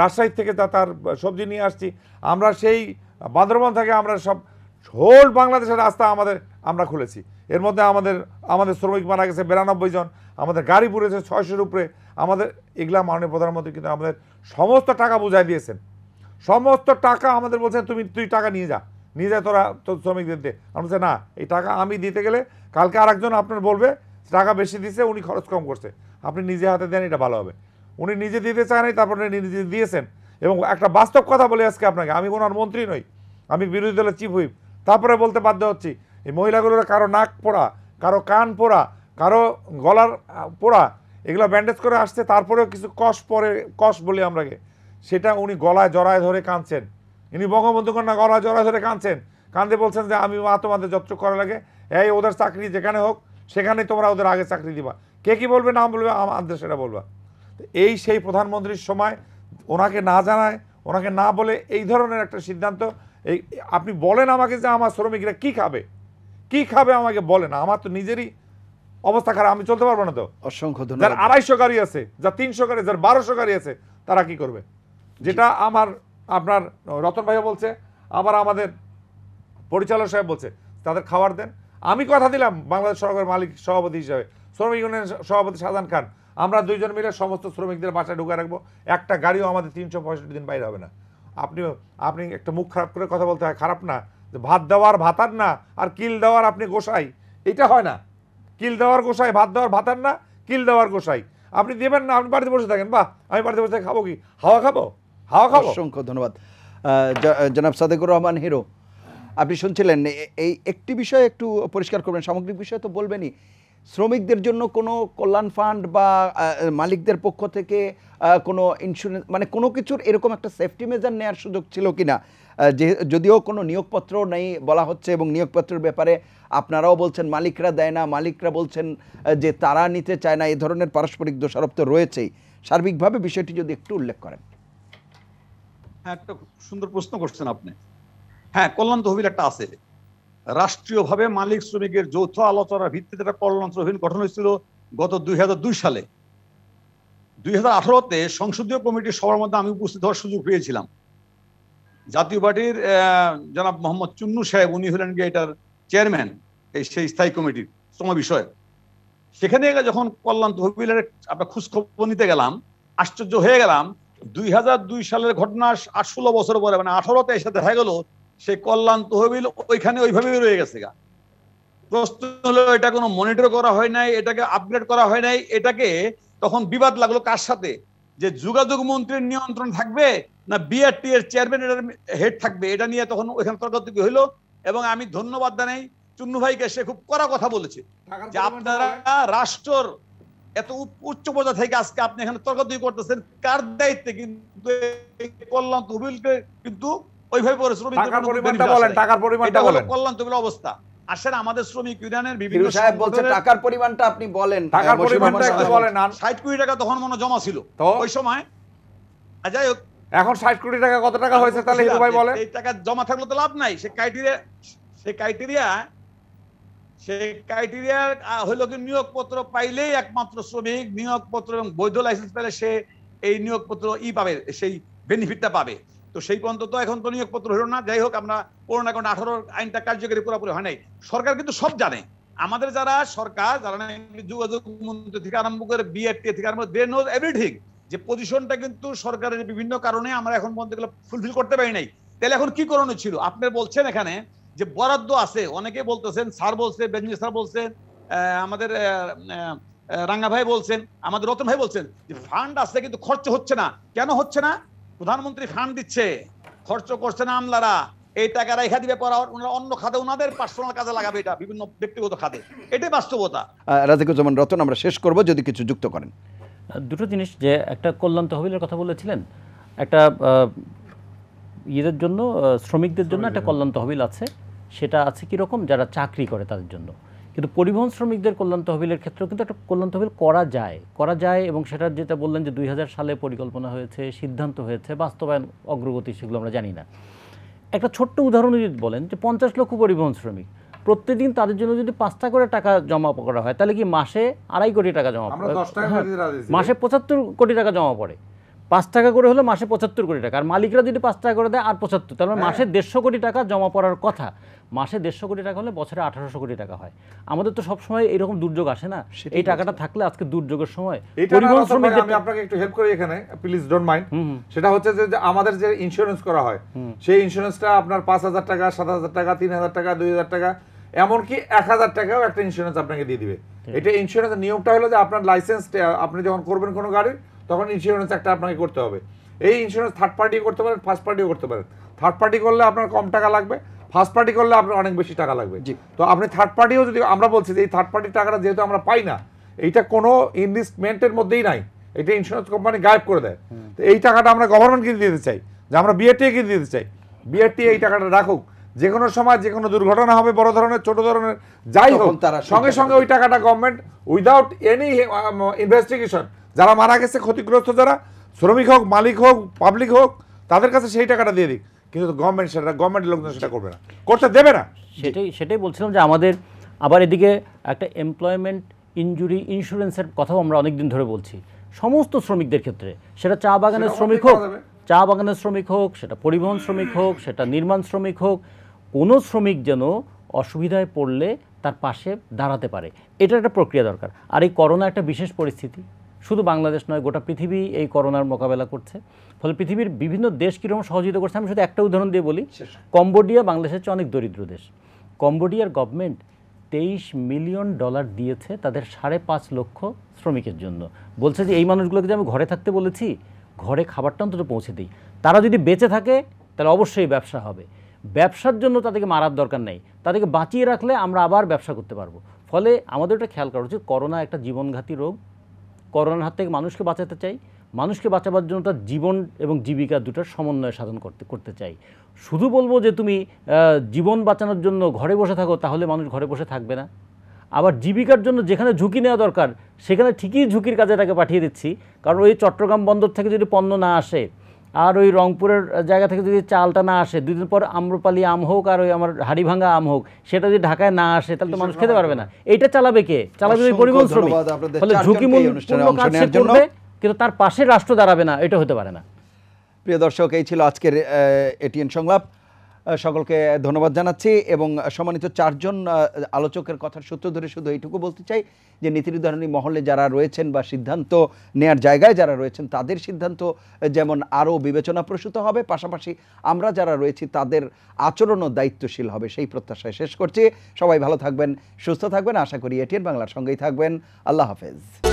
রাজশাহী থেকে তার সবজি নিয়ে আসছি আমরা সেই বান্দরবন থেকে আমরা সব হোল বাংলাদেশের রাস্তা আমাদের আমরা খুলেছি এর মধ্যে আমাদের আমাদের শ্রমিক মারা গেছে বিরানব্বই জন আমাদের গাড়ি পুড়েছে ছয়শোর উপরে আমাদের এগুলা মাননীয় প্রধানমন্ত্রী কিন্তু আমাদের সমস্ত টাকা বুঝাই দিয়েছেন সমস্ত টাকা আমাদের বলছেন তুমি তুই টাকা নিয়ে যা নিয়ে যায় তোরা তোর শ্রমিকদের দে আমরা না এই টাকা আমি দিতে গেলে কালকে আরেকজন আপনার বলবে টাকা বেশি দিছে উনি খরচ কম করছে আপনি নিজে হাতে দেন এটা ভালো হবে উনি নিজে দিতে চায় নাই তারপরে নিজে দিয়েছেন এবং একটা বাস্তব কথা বলে আজকে আপনাকে আমি ওনার মন্ত্রী নই আমি বিরোধী দলের চিফ হুইপ তারপরে বলতে বাধ্য হচ্ছি এই মহিলাগুলোর কারো নাক পোড়া কারো কান পোড়া কারো গলার পোড়া এগুলো ব্যান্ডেজ করে আসছে তারপরেও কিছু কষ পরে কষ বলি আমরাকে সেটা উনি গলায় জড়ায় ধরে কাঁদছেন ইনি বঙ্গবন্ধু কন্যা গলায় জড়ায় ধরে কাঁদছেন কান্দে বলছেন যে আমি মা তোমাদের যত্র করা লাগে এই ওদের চাকরি যেখানে হোক সেখানে তোমরা ওদের আগে চাকরি দিবা কে কি বলবে না বলবে আমাদের সেটা বলবা এই সেই প্রধানমন্ত্রীর সময় ওনাকে না জানায় ওনাকে না বলে এই ধরনের একটা সিদ্ধান্ত এই আপনি বলেন আমাকে যে আমার শ্রমিকরা কি খাবে কি খাবে আমাকে বলেন আমার তো নিজেরই অবস্থা খারাপ আমি চলতে পারবো না তো অসংখ্য যার আড়াইশো গাড়ি আছে যার তিনশো গাড়ি যার বারোশো গাড়ি আছে তারা কি করবে যেটা আমার আপনার রতন ভাইও বলছে আবার আমাদের পরিচালক সাহেব বলছে তাদের খাবার দেন আমি কথা দিলাম বাংলাদেশ সরকারের মালিক সভাপতি হিসাবে শ্রমিক ইউনিয়নের সভাপতি সাজান খান আমরা দুইজন মিলে সমস্ত শ্রমিকদের বাসায় ঢুকে রাখবো একটা গাড়িও আমাদের তিনশো পঁয়ষট্টি দিন বাইরে হবে না আপনি আপনি একটা মুখ খারাপ করে কথা বলতে হয় খারাপ না যে ভাত দেওয়ার ভাতার না আর কিল দেওয়ার আপনি গোসাই এটা হয় না কিল দেওয়ার গোসাই ভাত দেওয়ার ভাতার না কিল দেওয়ার গোসাই আপনি দেবেন না আপনি বাড়িতে বসে থাকেন বাহ আমি বাড়িতে বসে খাবো কি হাওয়া খাবো হাওয়া খাবো অসংখ্য ধন্যবাদ জনাব সাদেকুর রহমান হিরো আপনি শুনছিলেন এই একটি বিষয়ে একটু পরিষ্কার করবেন সামগ্রিক বিষয় তো বলবেনই শ্রমিকদের জন্য কোনো কল্যাণ ফান্ড বা মালিকদের পক্ষ থেকে কোনো ইন্স্যুরেন্স মানে কোনো কিছুর এরকম একটা সেফটি মেজার নেওয়ার সুযোগ ছিল কি না যে যদিও কোনো নিয়োগপত্র নেই বলা হচ্ছে এবং নিয়োগপত্রের ব্যাপারে আপনারাও বলছেন মালিকরা দেয় না মালিকরা বলছেন যে তারা নিতে চায় না এ ধরনের পারস্পরিক দোষারোপ তো রয়েছেই সার্বিকভাবে বিষয়টি যদি একটু উল্লেখ করেন হ্যাঁ একটা সুন্দর প্রশ্ন করছেন আপনি হ্যাঁ কল্যাণ তহবিল একটা আছে রাষ্ট্রীয়ভাবে মালিক শ্রমিকের যৌথ আলোচনার ভিত্তিতে একটা কল্যাণ তহবিল গঠন হয়েছিল গত দুই সালে দুই হাজার সংসদীয় কমিটির সবার মধ্যে আমি উপস্থিত হওয়ার সুযোগ পেয়েছিলাম জাতীয় পার্টির জনাব মোহাম্মদ চুন্নু সাহেব উনি হলেন গিয়ে এটার চেয়ারম্যান এই সেই স্থায়ী কমিটির শ্রম বিষয়ে সেখানে যখন কল্যাণ তহবিলের আমরা খোঁজখবর নিতে গেলাম আশ্চর্য হয়ে গেলাম দুই সালের ঘটনা আর বছর পরে মানে আঠারোতে এসে দেখা গেল সে কল্যাণ তহবিল ওইখানে ওইভাবে রয়ে গেছে গা প্রশ্ন হলো এটা কোনো মনিটর করা হয় নাই এটাকে আপগ্রেড করা হয় নাই এটাকে তখন বিবাদ লাগলো কার সাথে যে যোগাযোগ মন্ত্রীর নিয়ন্ত্রণ থাকবে না বিআরটি এর চেয়ারম্যান এটার হেড থাকবে এটা নিয়ে তখন ওইখানে তর্কাতর্কি হইলো এবং আমি ধন্যবাদ জানাই চুন্নু ভাইকে সে খুব কড়া কথা বলেছে যে আপনারা রাষ্ট্রর এত উচ্চ পর্যা থেকে আজকে আপনি এখানে তর্কাতর্কি করতেছেন কার দায়িত্বে কিন্তু কল্যাণ তহবিলকে কিন্তু ওইভাবে পরে অবস্থা আসেন আমাদের শ্রমিক ইউনিয়নের বিভিন্ন সাহেব বলছে টাকার পরিমাণটা আপনি বলেন টাকার পরিমাণটা একটু বলেন 60 কোটি টাকা তখন মনে জমা ছিল ওই সময় এখন 60 কোটি টাকা কত টাকা হয়েছে তাহলে ভাই বলেন এই টাকা জমা থাকলে তো লাভ নাই ক্রাইটেরিয়া ক্রাইটেরিয়া সেই ক্রাইটেরিয়া হলো কি নিয়োগপত্র পাইলেই একমাত্র শ্রমিক নিয়োগপত্র এবং বৈধ লাইসেন্স পেলে সে এই নিয়োগপত্র ই পাবে সেই বেনিফিটটা পাবে তো সেই পর্যন্ত তো এখন তো নিয়োগপত্র হলো না যাই হোক আমরা পুরোনো এখন আঠারো আইনটা কার্যকরী পুরোপুরি হয় নাই সরকার কিন্তু সব জানে আমাদের যারা সরকার যারা যোগাযোগ মন্ত্রী থেকে আরম্ভ করে বিআরটি থেকে আরম্ভ করে দে নোজ এভরিথিং যে পজিশনটা কিন্তু সরকারের বিভিন্ন কারণে আমরা এখন পর্যন্ত এগুলো ফুলফিল করতে পারি নাই তাহলে এখন কি করণীয় ছিল আপনি বলছেন এখানে যে বরাদ্দ আছে অনেকে বলতেছেন স্যার বলছে বেঞ্জিন স্যার বলছেন আমাদের রাঙ্গা ভাই বলছেন আমাদের রতন ভাই বলছেন যে ফান্ড আছে কিন্তু খরচ হচ্ছে না কেন হচ্ছে না প্রধানমন্ত্রী ফান্ড দিচ্ছে খরচ করছে না আমলারা এই টাকা রেখা দিবে পর অন্য খাতে ওনাদের পার্সোনাল কাজে লাগাবে এটা বিভিন্ন ব্যক্তিগত খাতে এটাই বাস্তবতা রাজিকুজ্জামান রতন আমরা শেষ করব যদি কিছু যুক্ত করেন দুটো জিনিস যে একটা কল্যাণ তহবিলের কথা বলেছিলেন একটা ইয়েদের জন্য শ্রমিকদের জন্য একটা কল্যাণ তহবিল আছে সেটা আছে কীরকম যারা চাকরি করে তাদের জন্য কিন্তু পরিবহন শ্রমিকদের কল্যাণ তহবিলের ক্ষেত্রেও কিন্তু একটা কল্যাণ তহবিল করা যায় করা যায় এবং সেটা যেটা বললেন যে দুই সালে পরিকল্পনা হয়েছে সিদ্ধান্ত হয়েছে বাস্তবায়ন অগ্রগতি সেগুলো আমরা জানি না একটা ছোট্ট উদাহরণ যদি বলেন যে পঞ্চাশ লক্ষ পরিবহন শ্রমিক প্রত্যেকদিন তাদের জন্য যদি পাঁচটা করে টাকা জমা করা হয় তাহলে কি মাসে আড়াই কোটি টাকা জমা হ্যাঁ, মাসে পঁচাত্তর কোটি টাকা জমা পড়ে পাঁচ টাকা করে হলে মাসে পঁচাত্তর কোটি টাকা আর মালিকরা যদি পাঁচ টাকা করে দেয় আর পঁচাত্তর তার মানে হ্যাঁ। মাসে দেড়শো কোটি টাকা জমা পড়ার কথা মাসে দেড়শো কোটি টাকা হলে বছরে আঠারোশো কোটি টাকা হয় আমাদের তো সবসময় এরকম দুর্যোগ আসে না এই টাকাটা থাকলে আজকে দুর্যোগের সময় আমি আপনাকে একটু হেল্প করি এখানে প্লিজ ডোন্ট মাইন্ড সেটা হচ্ছে যে আমাদের যে ইন্স্যুরেন্স করা হয় সেই ইন্স্যুরেন্সটা আপনার পাঁচ হাজার টাকা সাত হাজার টাকা তিন হাজার টাকা দুই হাজার টাকা এমনকি এক হাজার টাকাও একটা ইন্স্যুরেন্স আপনাকে দিয়ে দিবে এটা ইন্স্যুরেন্স নিয়মটা হলো যে আপনার লাইসেন্স আপনি যখন করবেন কোনো গাড়ির তখন ইন্স্যুরেন্স একটা আপনাকে করতে হবে এই ইন্স্যুরেন্স থার্ড পার্টিও করতে পারেন ফার্স্ট পার্টিও করতে পারেন থার্ড পার্টি করলে আপনার কম টাকা লাগবে ফার্স্ট পার্টি করলে আপনার অনেক বেশি টাকা লাগবে তো আপনি থার্ড পার্টিও যদি আমরা বলছি যে এই থার্ড পার্টির টাকাটা যেহেতু আমরা পাই না এইটা কোনো ইনভেস্টমেন্টের মধ্যেই নাই এটা ইন্স্যুরেন্স কোম্পানি গায়েব করে দেয় তো এই টাকাটা আমরা গভর্নমেন্টকে দিতে চাই যে আমরা বিআরটিকে দিতে চাই বিআরটি এই টাকাটা রাখুক যে কোনো সময় যে কোনো দুর্ঘটনা হবে বড় ধরনের ছোট ধরনের যাই হোক তারা সঙ্গে সঙ্গে ওই টাকাটা গভর্নমেন্ট উইদাউট এনি ইনভেস্টিগেশন যারা মারা গেছে ক্ষতিগ্রস্ত যারা শ্রমিক হোক মালিক হোক পাবলিক হোক তাদের কাছে সেই টাকাটা দিয়ে দিক কিন্তু গভর্নমেন্ট সেটা গভর্নমেন্টের লোকজন সেটা করবে না করতে দেবে না সেটাই সেটাই বলছিলাম যে আমাদের আবার এদিকে একটা এমপ্লয়মেন্ট ইনজুরি ইন্স্যুরেন্সের কথাও আমরা অনেকদিন ধরে বলছি সমস্ত শ্রমিকদের ক্ষেত্রে সেটা চা বাগানের শ্রমিক হোক চা বাগানের শ্রমিক হোক সেটা পরিবহন শ্রমিক হোক সেটা নির্মাণ শ্রমিক হোক কোনো শ্রমিক যেন অসুবিধায় পড়লে তার পাশে দাঁড়াতে পারে এটা একটা প্রক্রিয়া দরকার আর এই করোনা একটা বিশেষ পরিস্থিতি শুধু বাংলাদেশ নয় গোটা পৃথিবী এই করোনার মোকাবেলা করছে ফলে পৃথিবীর বিভিন্ন দেশ কীরকম সহযোগিতা করছে আমি শুধু একটা উদাহরণ দিয়ে বলি কম্বোডিয়া বাংলাদেশের চেয়ে অনেক দরিদ্র দেশ কম্বোডিয়ার গভর্নমেন্ট তেইশ মিলিয়ন ডলার দিয়েছে তাদের সাড়ে পাঁচ লক্ষ শ্রমিকের জন্য বলছে যে এই মানুষগুলোকে যে আমি ঘরে থাকতে বলেছি ঘরে খাবারটা অন্তত পৌঁছে দিই তারা যদি বেঁচে থাকে তাহলে অবশ্যই ব্যবসা হবে ব্যবসার জন্য তাদেরকে মারার দরকার নেই তাদেরকে বাঁচিয়ে রাখলে আমরা আবার ব্যবসা করতে পারবো ফলে আমাদের ওটা খেয়াল করা উচিত করোনা একটা জীবনঘাতী রোগ করোনার হাত থেকে মানুষকে বাঁচাতে চাই মানুষকে বাঁচাবার জন্য তার জীবন এবং জীবিকা দুটার সমন্বয় সাধন করতে করতে চাই শুধু বলবো যে তুমি জীবন বাঁচানোর জন্য ঘরে বসে থাকো তাহলে মানুষ ঘরে বসে থাকবে না আবার জীবিকার জন্য যেখানে ঝুঁকি নেওয়া দরকার সেখানে ঠিকই ঝুঁকির কাজে তাকে পাঠিয়ে দিচ্ছি কারণ ওই চট্টগ্রাম বন্দর থেকে যদি পণ্য না আসে আর ওই রংপুরের জায়গা থেকে যদি চালটা না আসে দুদিন পর আম্রপালি আম হোক আর ওই আমার হাড়িভাঙ্গা আম হোক সেটা যদি ঢাকায় না আসে তাহলে তো মানুষ খেতে পারবে না এটা চালাবে কে চালাবে ওই পরিবহন শ্রমিক ফলে ঝুঁকি কাজ করবে কিন্তু তার পাশে রাষ্ট্র দাঁড়াবে না এটা হতে পারে না প্রিয় দর্শক এই ছিল আজকের এটিএন সংলাপ সকলকে ধন্যবাদ জানাচ্ছি এবং সম্মানিত চারজন আলোচকের কথার সূত্র ধরে শুধু এইটুকু বলতে চাই যে নীতি নির্ধারণী মহলে যারা রয়েছেন বা সিদ্ধান্ত নেয়ার জায়গায় যারা রয়েছেন তাদের সিদ্ধান্ত যেমন আরও বিবেচনা প্রসূত হবে পাশাপাশি আমরা যারা রয়েছি তাদের আচরণও দায়িত্বশীল হবে সেই প্রত্যাশায় শেষ করছি সবাই ভালো থাকবেন সুস্থ থাকবেন আশা করি এটিএন বাংলার সঙ্গেই থাকবেন আল্লাহ হাফেজ